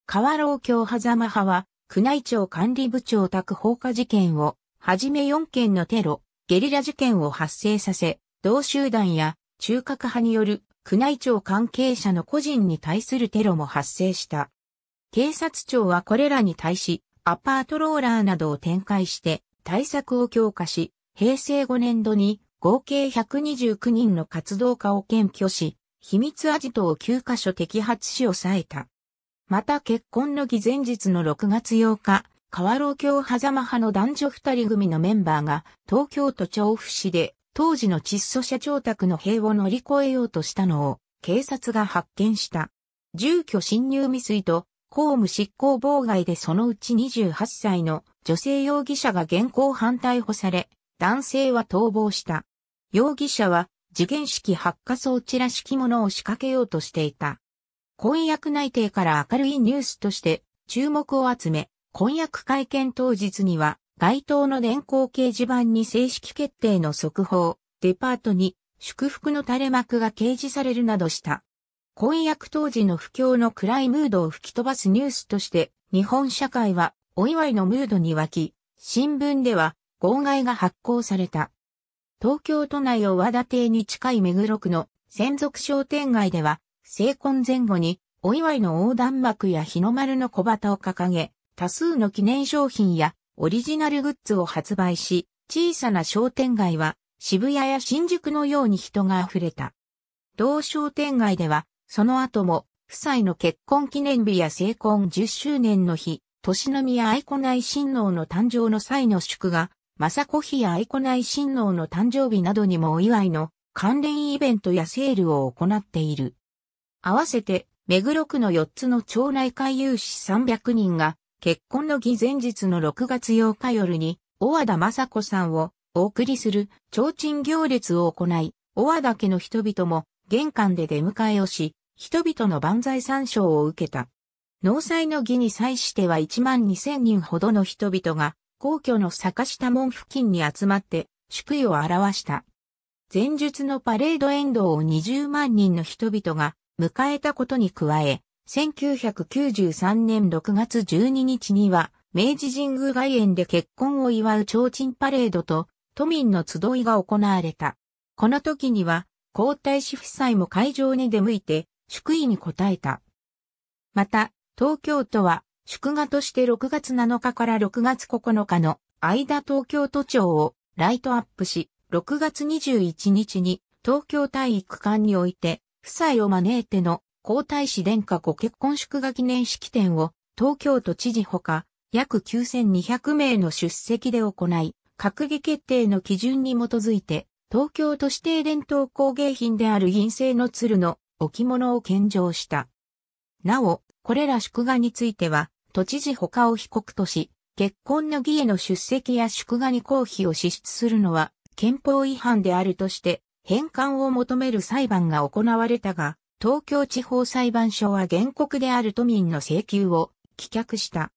河老教狭間派は、宮内庁管理部長宅放火事件を、はじめ4件のテロ、ゲリラ事件を発生させ、同集団や中核派による宮内庁関係者の個人に対するテロも発生した。警察庁はこれらに対し、アパートローラーなどを展開して対策を強化し、平成5年度に合計129人の活動家を検挙し、秘密アジトを9カ所摘発し抑えた。また結婚の儀前日の6月8日、川老教狭間派の男女二人組のメンバーが東京都調布市で当時の窒素社長宅の塀を乗り越えようとしたのを警察が発見した。住居侵入未遂と公務執行妨害でそのうち28歳の女性容疑者が現行犯逮捕され、男性は逃亡した。容疑者は次元式発火装置らしきものを仕掛けようとしていた。婚約内定から明るいニュースとして注目を集め、婚約会見当日には街頭の電光掲示板に正式決定の速報、デパートに祝福の垂れ幕が掲示されるなどした。婚約当時の不況の暗いムードを吹き飛ばすニュースとして、日本社会はお祝いのムードに沸き、新聞では号外が発行された。東京都内を和田邸に近い目黒区の専属商店街では、成婚前後にお祝いの横断幕や日の丸の小旗を掲げ、多数の記念商品やオリジナルグッズを発売し、小さな商店街は渋谷や新宿のように人が溢れた。同商店街では、その後も、夫妻の結婚記念日や成婚10周年の日、年の宮愛子内親王の誕生の際の祝賀、政子妃や愛子内親王の誕生日などにもお祝いの関連イベントやセールを行っている。合わせて、目黒区の4つの町内会有志300人が、結婚の儀前日の6月8日夜に、小和田雅子さんをお送りする提灯行列を行い、小和田家の人々も玄関で出迎えをし、人々の万歳参照を受けた。納祭の儀に際しては1万2000人ほどの人々が皇居の坂下門付近に集まって祝意を表した。前述のパレード沿道を20万人の人々が迎えたことに加え、1993年6月12日には、明治神宮外苑で結婚を祝う提灯パレードと都民の集いが行われた。この時には、皇太子夫妻も会場に出向いて、祝意に応えた。また、東京都は祝賀として6月7日から6月9日の間東京都庁をライトアップし、6月21日に東京体育館において、夫妻を招いての皇太子殿下ご結婚祝賀記念式典を東京都知事ほか約9200名の出席で行い、閣議決定の基準に基づいて、東京都指定伝統工芸品である銀製の鶴の置物を献上した。なお、これら祝賀については、都知事他を被告とし、結婚の儀への出席や祝賀に公費を支出するのは憲法違反であるとして返還を求める裁判が行われたが、東京地方裁判所は原告である都民の請求を棄却した。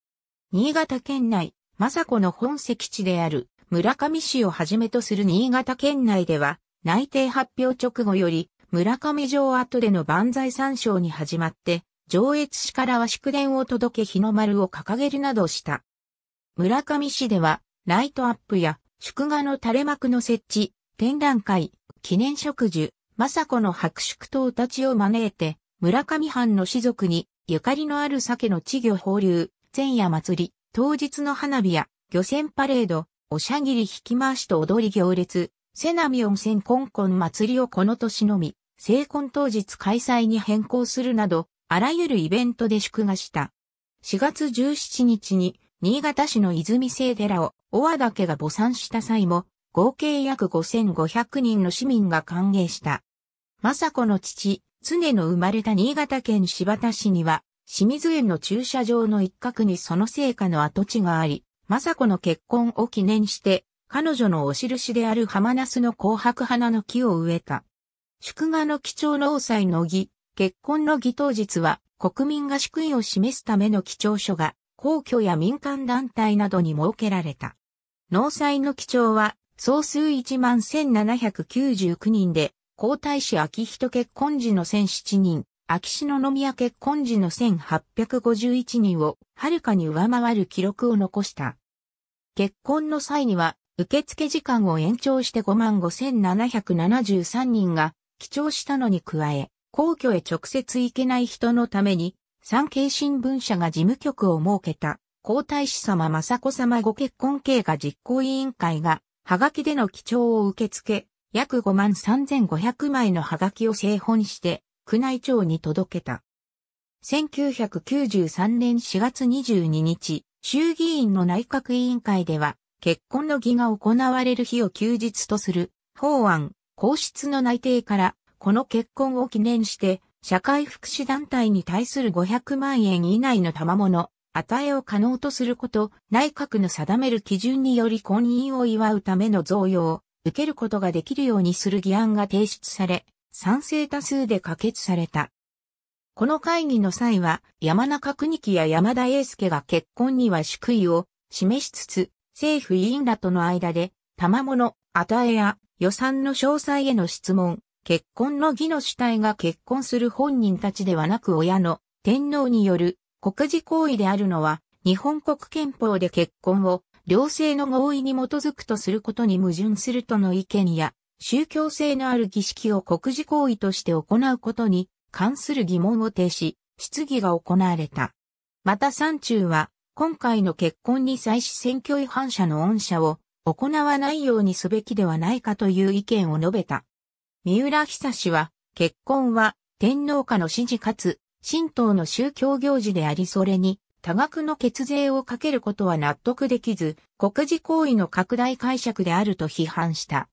新潟県内、雅子の本籍地である村上市をはじめとする新潟県内では、内定発表直後より村上城跡での万歳参照に始まって、上越市からは祝電を届け日の丸を掲げるなどした。村上市では、ライトアップや祝賀の垂れ幕の設置、展覧会、記念植樹、政子の白祝等たちを招いて、村上藩の士族に、ゆかりのある酒の稚魚放流、前夜祭り、当日の花火や、漁船パレード、おしゃぎり引き回しと踊り行列、瀬波温泉コンコン祭りをこの年のみ、成婚当日開催に変更するなど、あらゆるイベントで祝賀した。4月17日に、新潟市の泉聖寺を、大和岳が母参した際も、合計約5500人の市民が歓迎した。政子の父、常の生まれた新潟県柴田市には、清水園の駐車場の一角にその聖火の跡地があり、政子の結婚を記念して、彼女のお印である浜ナスの紅白花の木を植えた。祝賀の貴重な祭の儀、結婚の儀当日は国民が祝意を示すための基調書が皇居や民間団体などに設けられた。納采の基調は総数1万1799人で、皇太子秋人結婚時の1007人、秋篠宮結婚時の1851人をはるかに上回る記録を残した。結婚の際には、受付時間を延長して5万5773人が記帳したのに加え、皇居へ直接行けない人のために、産経新聞社が事務局を設けた、皇太子様雅子様ご結婚経過実行委員会が、はがきでの記帳を受け付け、約5万3500枚のはがきを製本して、宮内庁に届けた。1993年4月22日、衆議院の内閣委員会では、結婚の儀が行われる日を休日とする、法案、皇室の内定から、この結婚を記念して、社会福祉団体に対する500万円以内の賜物、与えを可能とすること、内閣の定める基準により婚姻を祝うための贈与を受けることができるようにする議案が提出され、賛成多数で可決された。この会議の際は、山中邦樹や山田英介が結婚には祝意を示しつつ、政府委員らとの間で、賜物、与えや予算の詳細への質問、結婚の儀の主体が結婚する本人たちではなく親の天皇による国事行為であるのは、日本国憲法で結婚を両性の合意に基づくとすることに矛盾するとの意見や、宗教性のある儀式を国事行為として行うことに関する疑問を呈し、質疑が行われた。また山中は、今回の結婚に際し選挙違反者の恩赦を行わないようにすべきではないかという意見を述べた。三浦久氏は、結婚は天皇家の指示かつ、神道の宗教行事でありそれに、多額の血税をかけることは納得できず、国事行為の拡大解釈であると批判した。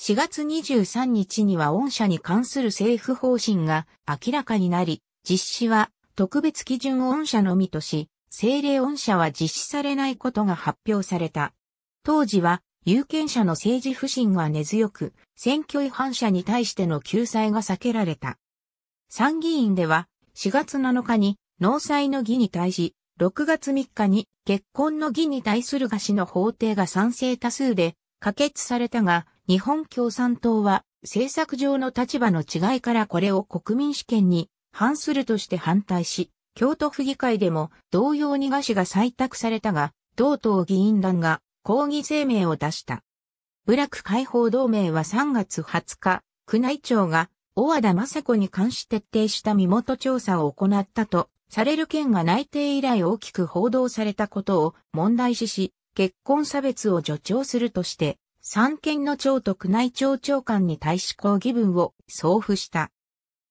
4月23日には御社に関する政府方針が明らかになり、実施は特別基準御社のみとし、政令御社は実施されないことが発表された。当時は有権者の政治不信が根強く、選挙違反者に対しての救済が避けられた。参議院では、4月7日に、納采の儀に対し、6月3日に結婚の儀に対する菓子の法廷が賛成多数で可決されたが、日本共産党は政策上の立場の違いからこれを国民主権に反するとして反対し、京都府議会でも同様に菓子が採択されたが、同党議員団が抗議声明を出した。部落解放同盟は3月20日、宮内庁が、小和田雅子に関し徹底した身元調査を行ったと、される件が内定以来大きく報道されたことを問題視し、結婚差別を助長するとして、三権の長と宮内庁長官に対し抗議文を送付した。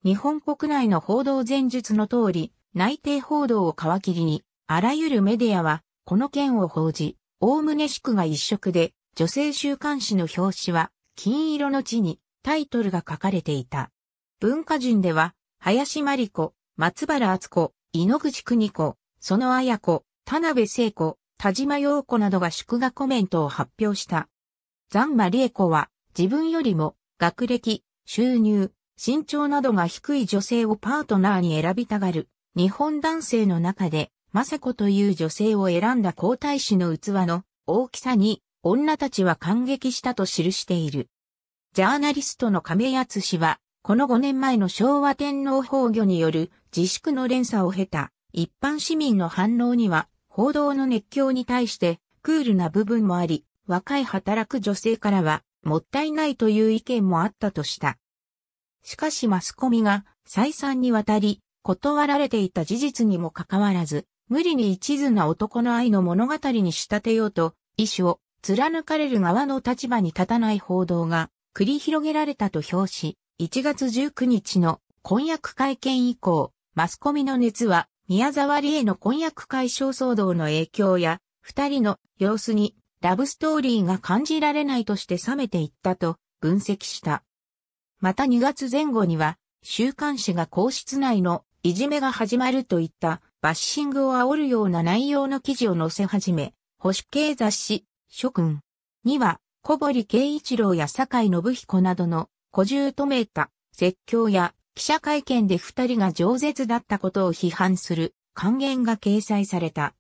日本国内の報道前述の通り、内定報道を皮切りに、あらゆるメディアは、この件を報じ、おおむね宿が一色で、女性週刊誌の表紙は、金色の地にタイトルが書かれていた。文化人では、林真理子、松原敦子、井ノ口邦子、その綾子、田辺聖子、田島陽子などが祝賀コメントを発表した。ザンマリエ子は、自分よりも、学歴、収入、身長などが低い女性をパートナーに選びたがる、日本男性の中で、雅子という女性を選んだ皇太子の器の大きさに女たちは感激したと記している。ジャーナリストの亀谷氏は、この5年前の昭和天皇崩御による自粛の連鎖を経た一般市民の反応には報道の熱狂に対してクールな部分もあり、若い働く女性からはもったいないという意見もあったとした。しかしマスコミが再三にわたり断られていた事実にもかかわらず、無理に一途な男の愛の物語に仕立てようと、意志を貫かれる側の立場に立たない報道が繰り広げられたと表し、1月19日の婚約会見以降、マスコミの熱は宮沢りえの婚約解消騒動の影響や、二人の様子にラブストーリーが感じられないとして冷めていったと分析した。また2月前後には、週刊誌が皇室内のいじめが始まるといったバッシングを煽るような内容の記事を載せ始め、保守系雑誌、諸君には、小堀圭一郎や坂井信彦などの、古住止めた、説教や、記者会見で二人が饒舌だったことを批判する、還元が掲載された。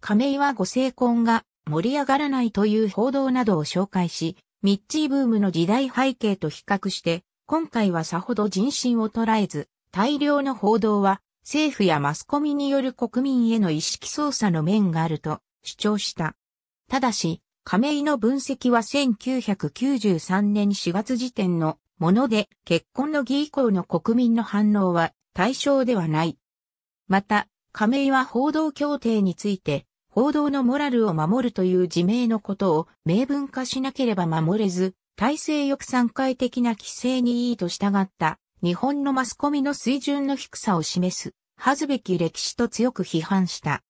亀井はご成婚が盛り上がらないという報道などを紹介し、ミッチーブームの時代背景と比較して、今回はさほど人心を捉えず、大量の報道は政府やマスコミによる国民への意識操作の面があると主張した。ただし、亀井の分析は1993年4月時点のもので、結婚の儀以降の国民の反応は対象ではない。また、亀井は報道協定について、報道のモラルを守るという自明のことを明文化しなければ守れず、体制抑散回的な規制にいいと従った日本のマスコミの水準の低さを示す、恥ずべき歴史と強く批判した。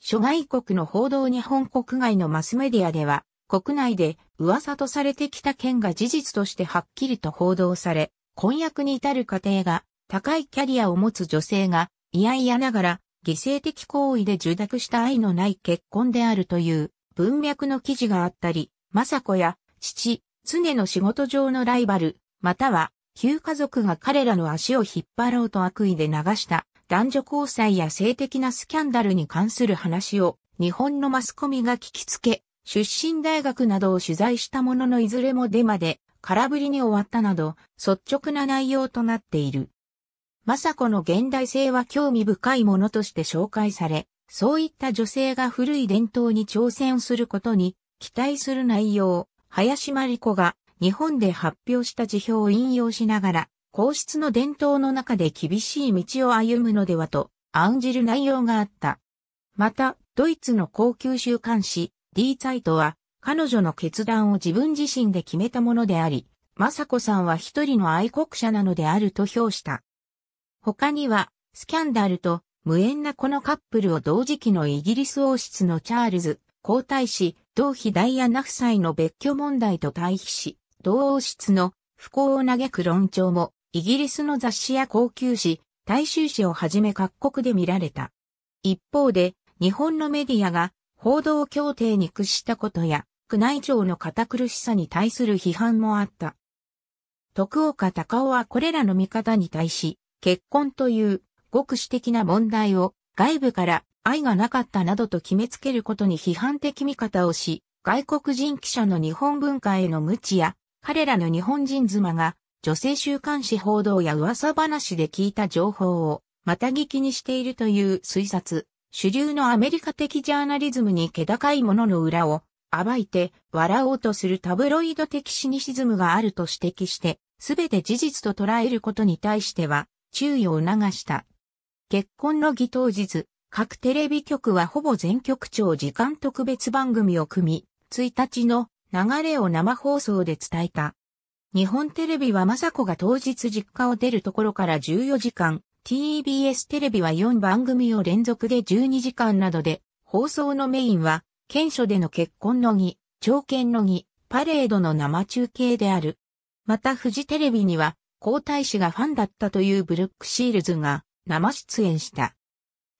諸外国の報道日本国外のマスメディアでは、国内で噂とされてきた件が事実としてはっきりと報道され、婚約に至る過程が高いキャリアを持つ女性が、いやいやながら犠牲的行為で受諾した愛のない結婚であるという文脈の記事があったり、雅子や父、常の仕事上のライバル、または旧家族が彼らの足を引っ張ろうと悪意で流した男女交際や性的なスキャンダルに関する話を日本のマスコミが聞きつけ、出身大学などを取材したもののいずれもデマで空振りに終わったなど率直な内容となっている。雅子の現代性は興味深いものとして紹介され、そういった女性が古い伝統に挑戦することに期待する内容、林真理子が日本で発表した辞表を引用しながら、皇室の伝統の中で厳しい道を歩むのではと案じる内容があった。また、ドイツの高級週刊誌、D サイトは、彼女の決断を自分自身で決めたものであり、雅子さんは一人の愛国者なのであると評した。他には、スキャンダルと無縁なこのカップルを同時期のイギリス王室のチャールズ皇太子、同妃ダイアナ夫妻の別居問題と対比し、同王室の不幸を嘆く論調も、イギリスの雑誌や高級誌、大衆誌をはじめ各国で見られた。一方で、日本のメディアが報道協定に屈したことや、宮内庁の堅苦しさに対する批判もあった。徳岡隆夫はこれらの見方に対し、結婚というごく私的な問題を外部から愛がなかったなどと決めつけることに批判的見方をし、外国人記者の日本文化への無知や彼らの日本人妻が、女性週刊誌報道や噂話で聞いた情報を、また聞きにしているという推察、主流のアメリカ的ジャーナリズムに気高いものの裏を、暴いて笑おうとするタブロイド的シニシズムがあると指摘して、すべて事実と捉えることに対しては注意を促した。結婚の儀当日、各テレビ局はほぼ全局長時間特別番組を組み、1日の流れを生放送で伝えた。日本テレビは雅子が当日実家を出るところから14時間、TBS テレビは4番組を連続で12時間などで、放送のメインは、県所での結婚の儀、朝見の儀、パレードの生中継である。またフジテレビには、皇太子がファンだったというブルックシールズが生出演した。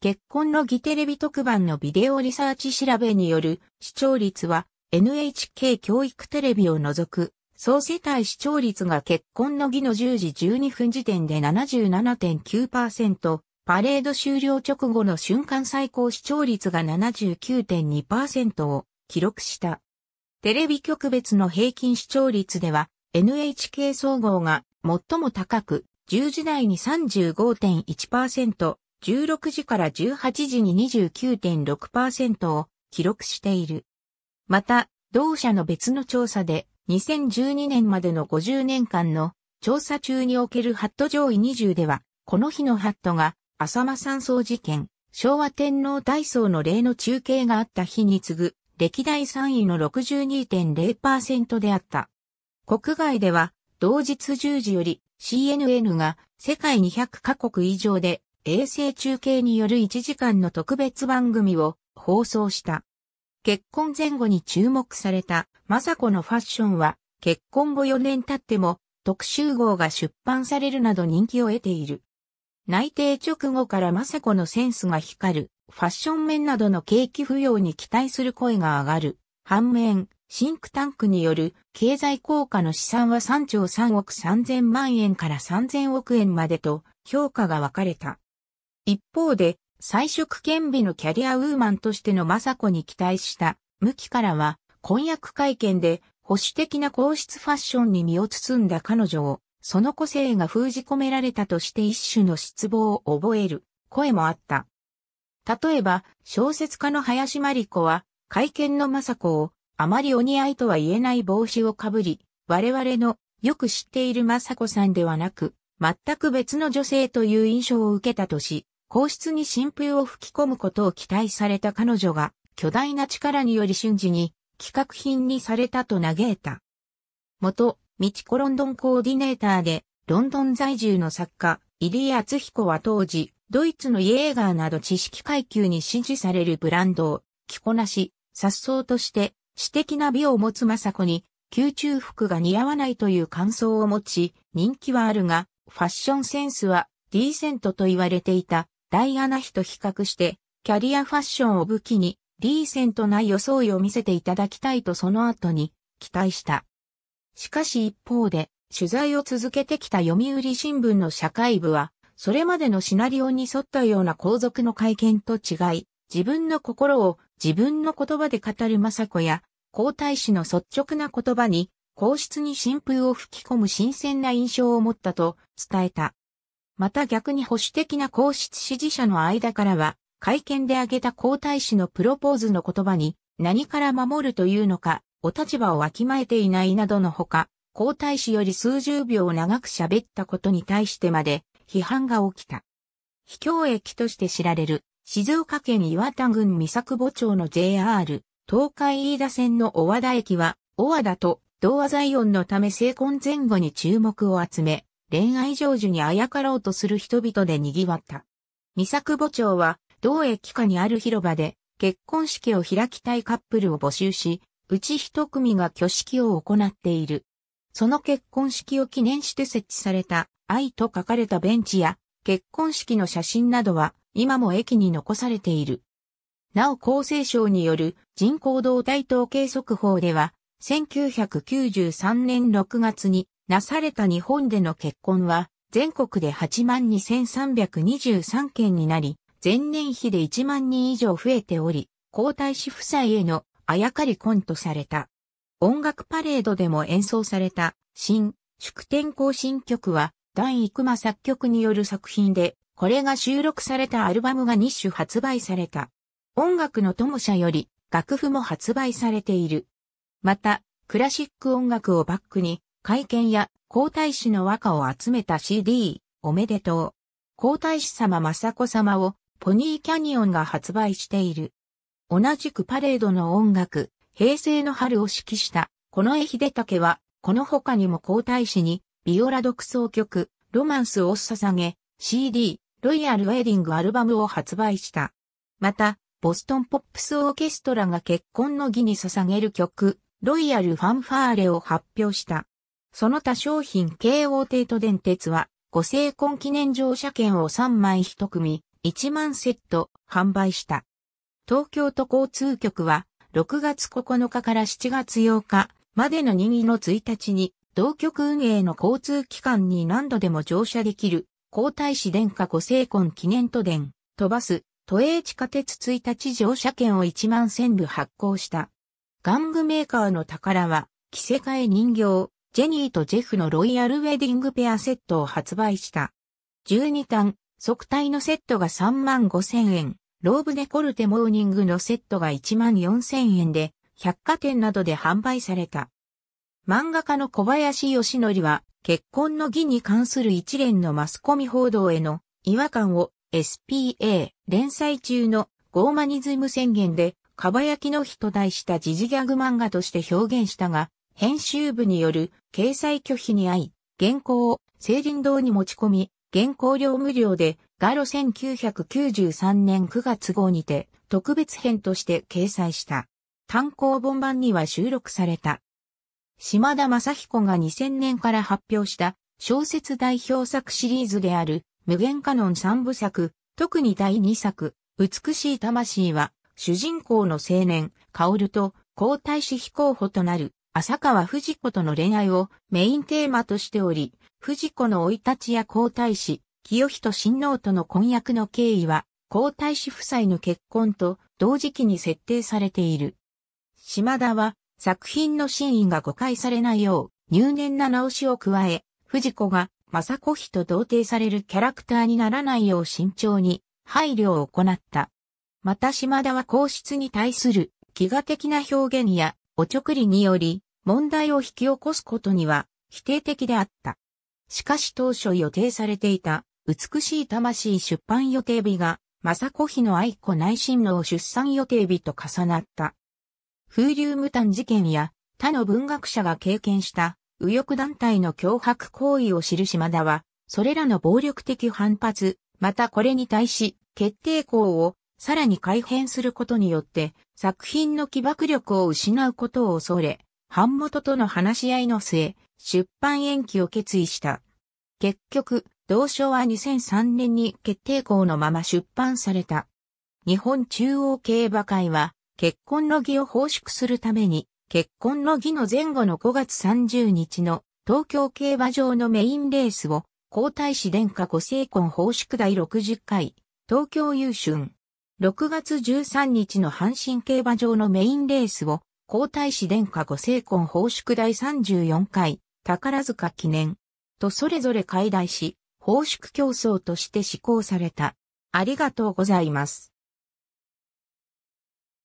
結婚の儀テレビ特番のビデオリサーチ調べによる視聴率は NHK 教育テレビを除く、総世帯視聴率が結婚の儀の10時12分時点で77.9%、パレード終了直後の瞬間最高視聴率が79.2%を記録した。テレビ局別の平均視聴率では NHK 総合が最も高く、10時台に35.1%、16時から18時に29.6%を記録している。また、同社の別の調査で、2012年までの50年間の調査中におけるハット上位20では、この日のハットが、浅間山荘事件、昭和天皇大層の例の中継があった日に次ぐ、歴代3位の62.0%であった。国外では、同日10時より CNN が世界200カ国以上で衛星中継による1時間の特別番組を放送した。結婚前後に注目された雅子のファッションは結婚後4年経っても特集号が出版されるなど人気を得ている。内定直後から雅子のセンスが光るファッション面などの景気不要に期待する声が上がる。反面、シンクタンクによる経済効果の試算は3兆3億3000万円から3000億円までと評価が分かれた。一方で、才色兼備のキャリアウーマンとしての雅子に期待した向きからは、婚約会見で保守的な皇室ファッションに身を包んだ彼女を、その個性が封じ込められたとして一種の失望を覚える声もあった。例えば、小説家の林真理子は、会見の雅子を、あまりお似合いとは言えない帽子をかぶり、我々のよく知っている雅子さんではなく、全く別の女性という印象を受けたとし、皇室に新風を吹き込むことを期待された彼女が、巨大な力により瞬時に、企画品にされたと嘆いた。元、ミチコロンドンコーディネーターで、ロンドン在住の作家、イリアツヒコは当時、ドイツのイエーガーなど知識階級に支持されるブランドを着こなし、颯爽として詩的な美を持つ雅子に、宮中服が似合わないという感想を持ち、人気はあるが、ファッションセンスはディーセントと言われていたダイアナ妃と比較して、キャリアファッションを武器に、リーセントな装いを見せていただきたいとその後に期待した。しかし一方で、取材を続けてきた読売新聞の社会部は、それまでのシナリオに沿ったような皇族の会見と違い、自分の心を自分の言葉で語る政子や、皇太子の率直な言葉に、皇室に新風を吹き込む新鮮な印象を持ったと伝えた。また逆に保守的な皇室支持者の間からは、会見で挙げた皇太子のプロポーズの言葉に、何から守るというのか、お立場をわきまえていないなどのほか、皇太子より数十秒長く喋ったことに対してまで批判が起きた。秘境駅として知られる静岡県岩田郡三作墓町の JR 東海飯田線の小和田駅は、小和田と同和財イのため成婚前後に注目を集め、恋愛成就にあやかろうとする人々で賑わった。三作墓町は、同駅下にある広場で、結婚式を開きたいカップルを募集し、うち一組が挙式を行っている。その結婚式を記念して設置された、愛と書かれたベンチや、結婚式の写真などは、今も駅に残されている。なお厚生省による人口動態統計測報では、1993年6月になされた日本での結婚は、全国で82,323件になり、前年比で1万人以上増えており、皇太子夫妻へのあやかり婚とされた。音楽パレードでも演奏された新祝典行進曲は、段育間作曲による作品で、これが収録されたアルバムが日種発売された。音楽の友社より楽譜も発売されている。また、クラシック音楽をバックに、会見や皇太子の和歌を集めた CD、おめでとう。皇太子様雅子様をポニーキャニオンが発売している。同じくパレードの音楽、平成の春を指揮した、この絵秀武は、この他にも皇太子に、ビオラ独奏曲、ロマンスを捧げ、CD、ロイヤルウェディングアルバムを発売した。また、ボストンポップスオーケストラが結婚の儀に捧げる曲、ロイヤルファンファーレを発表した。その他商品京王帝都電鉄は、ご成婚記念乗車券を3枚1組、1万セット販売した。東京都交通局は、6月9日から7月8日までの任意の1日に、同局運営の交通機関に何度でも乗車できる、皇太子殿下ご成婚記念都電、飛ばす、都営地下鉄1日乗車券を1万1000部発行した。玩具メーカーの宝は、着せ替え人形、ジェニーとジェフのロイヤルウェディングペアセットを発売した。12単、即体のセットが3万5千円、ローブデコルテモーニングのセットが1万4千円で、百貨店などで販売された。漫画家の小林義則は、結婚の儀に関する一連のマスコミ報道への違和感を SPA 連載中のゴーマニズム宣言で、かば焼きの日と題した時事ギャグ漫画として表現したが、編集部による掲載拒否に遭い、原稿を成林堂に持ち込み、原稿料無料でガロ1993年9月号にて特別編として掲載した。単行本版には収録された。島田正彦が2000年から発表した小説代表作シリーズである無限カノン三部作、特に第二作、美しい魂は主人公の青年、薫と皇太子飛行補となる浅川藤子との恋愛をメインテーマとしており、藤子の生い立ちや皇太子、清人親王との婚約の経緯は、皇太子夫妻の結婚と同時期に設定されている。島田は作品の真意が誤解されないよう入念な直しを加え、藤子が雅子妃と同定されるキャラクターにならないよう慎重に配慮を行った。また島田は皇室に対する飢餓的な表現やおちょくりにより問題を引き起こすことには否定的であった。しかし当初予定されていた美しい魂出版予定日が、雅子妃の愛子内親王出産予定日と重なった。風流無端事件や他の文学者が経験した右翼団体の脅迫行為を知る島田は、それらの暴力的反発、またこれに対し決定校をさらに改変することによって作品の起爆力を失うことを恐れ、版元との話し合いの末、出版延期を決意した。結局、同書は2003年に決定校のまま出版された。日本中央競馬会は、結婚の儀を奉祝するために、結婚の儀の前後の5月30日の東京競馬場のメインレースを、皇太子殿下ご成婚奉祝第60回、東京優春。6月13日の阪神競馬場のメインレースを、皇太子殿下ご成婚報祝第34回、宝塚記念、とそれぞれ開題し、報祝競争として施行された。ありがとうございます。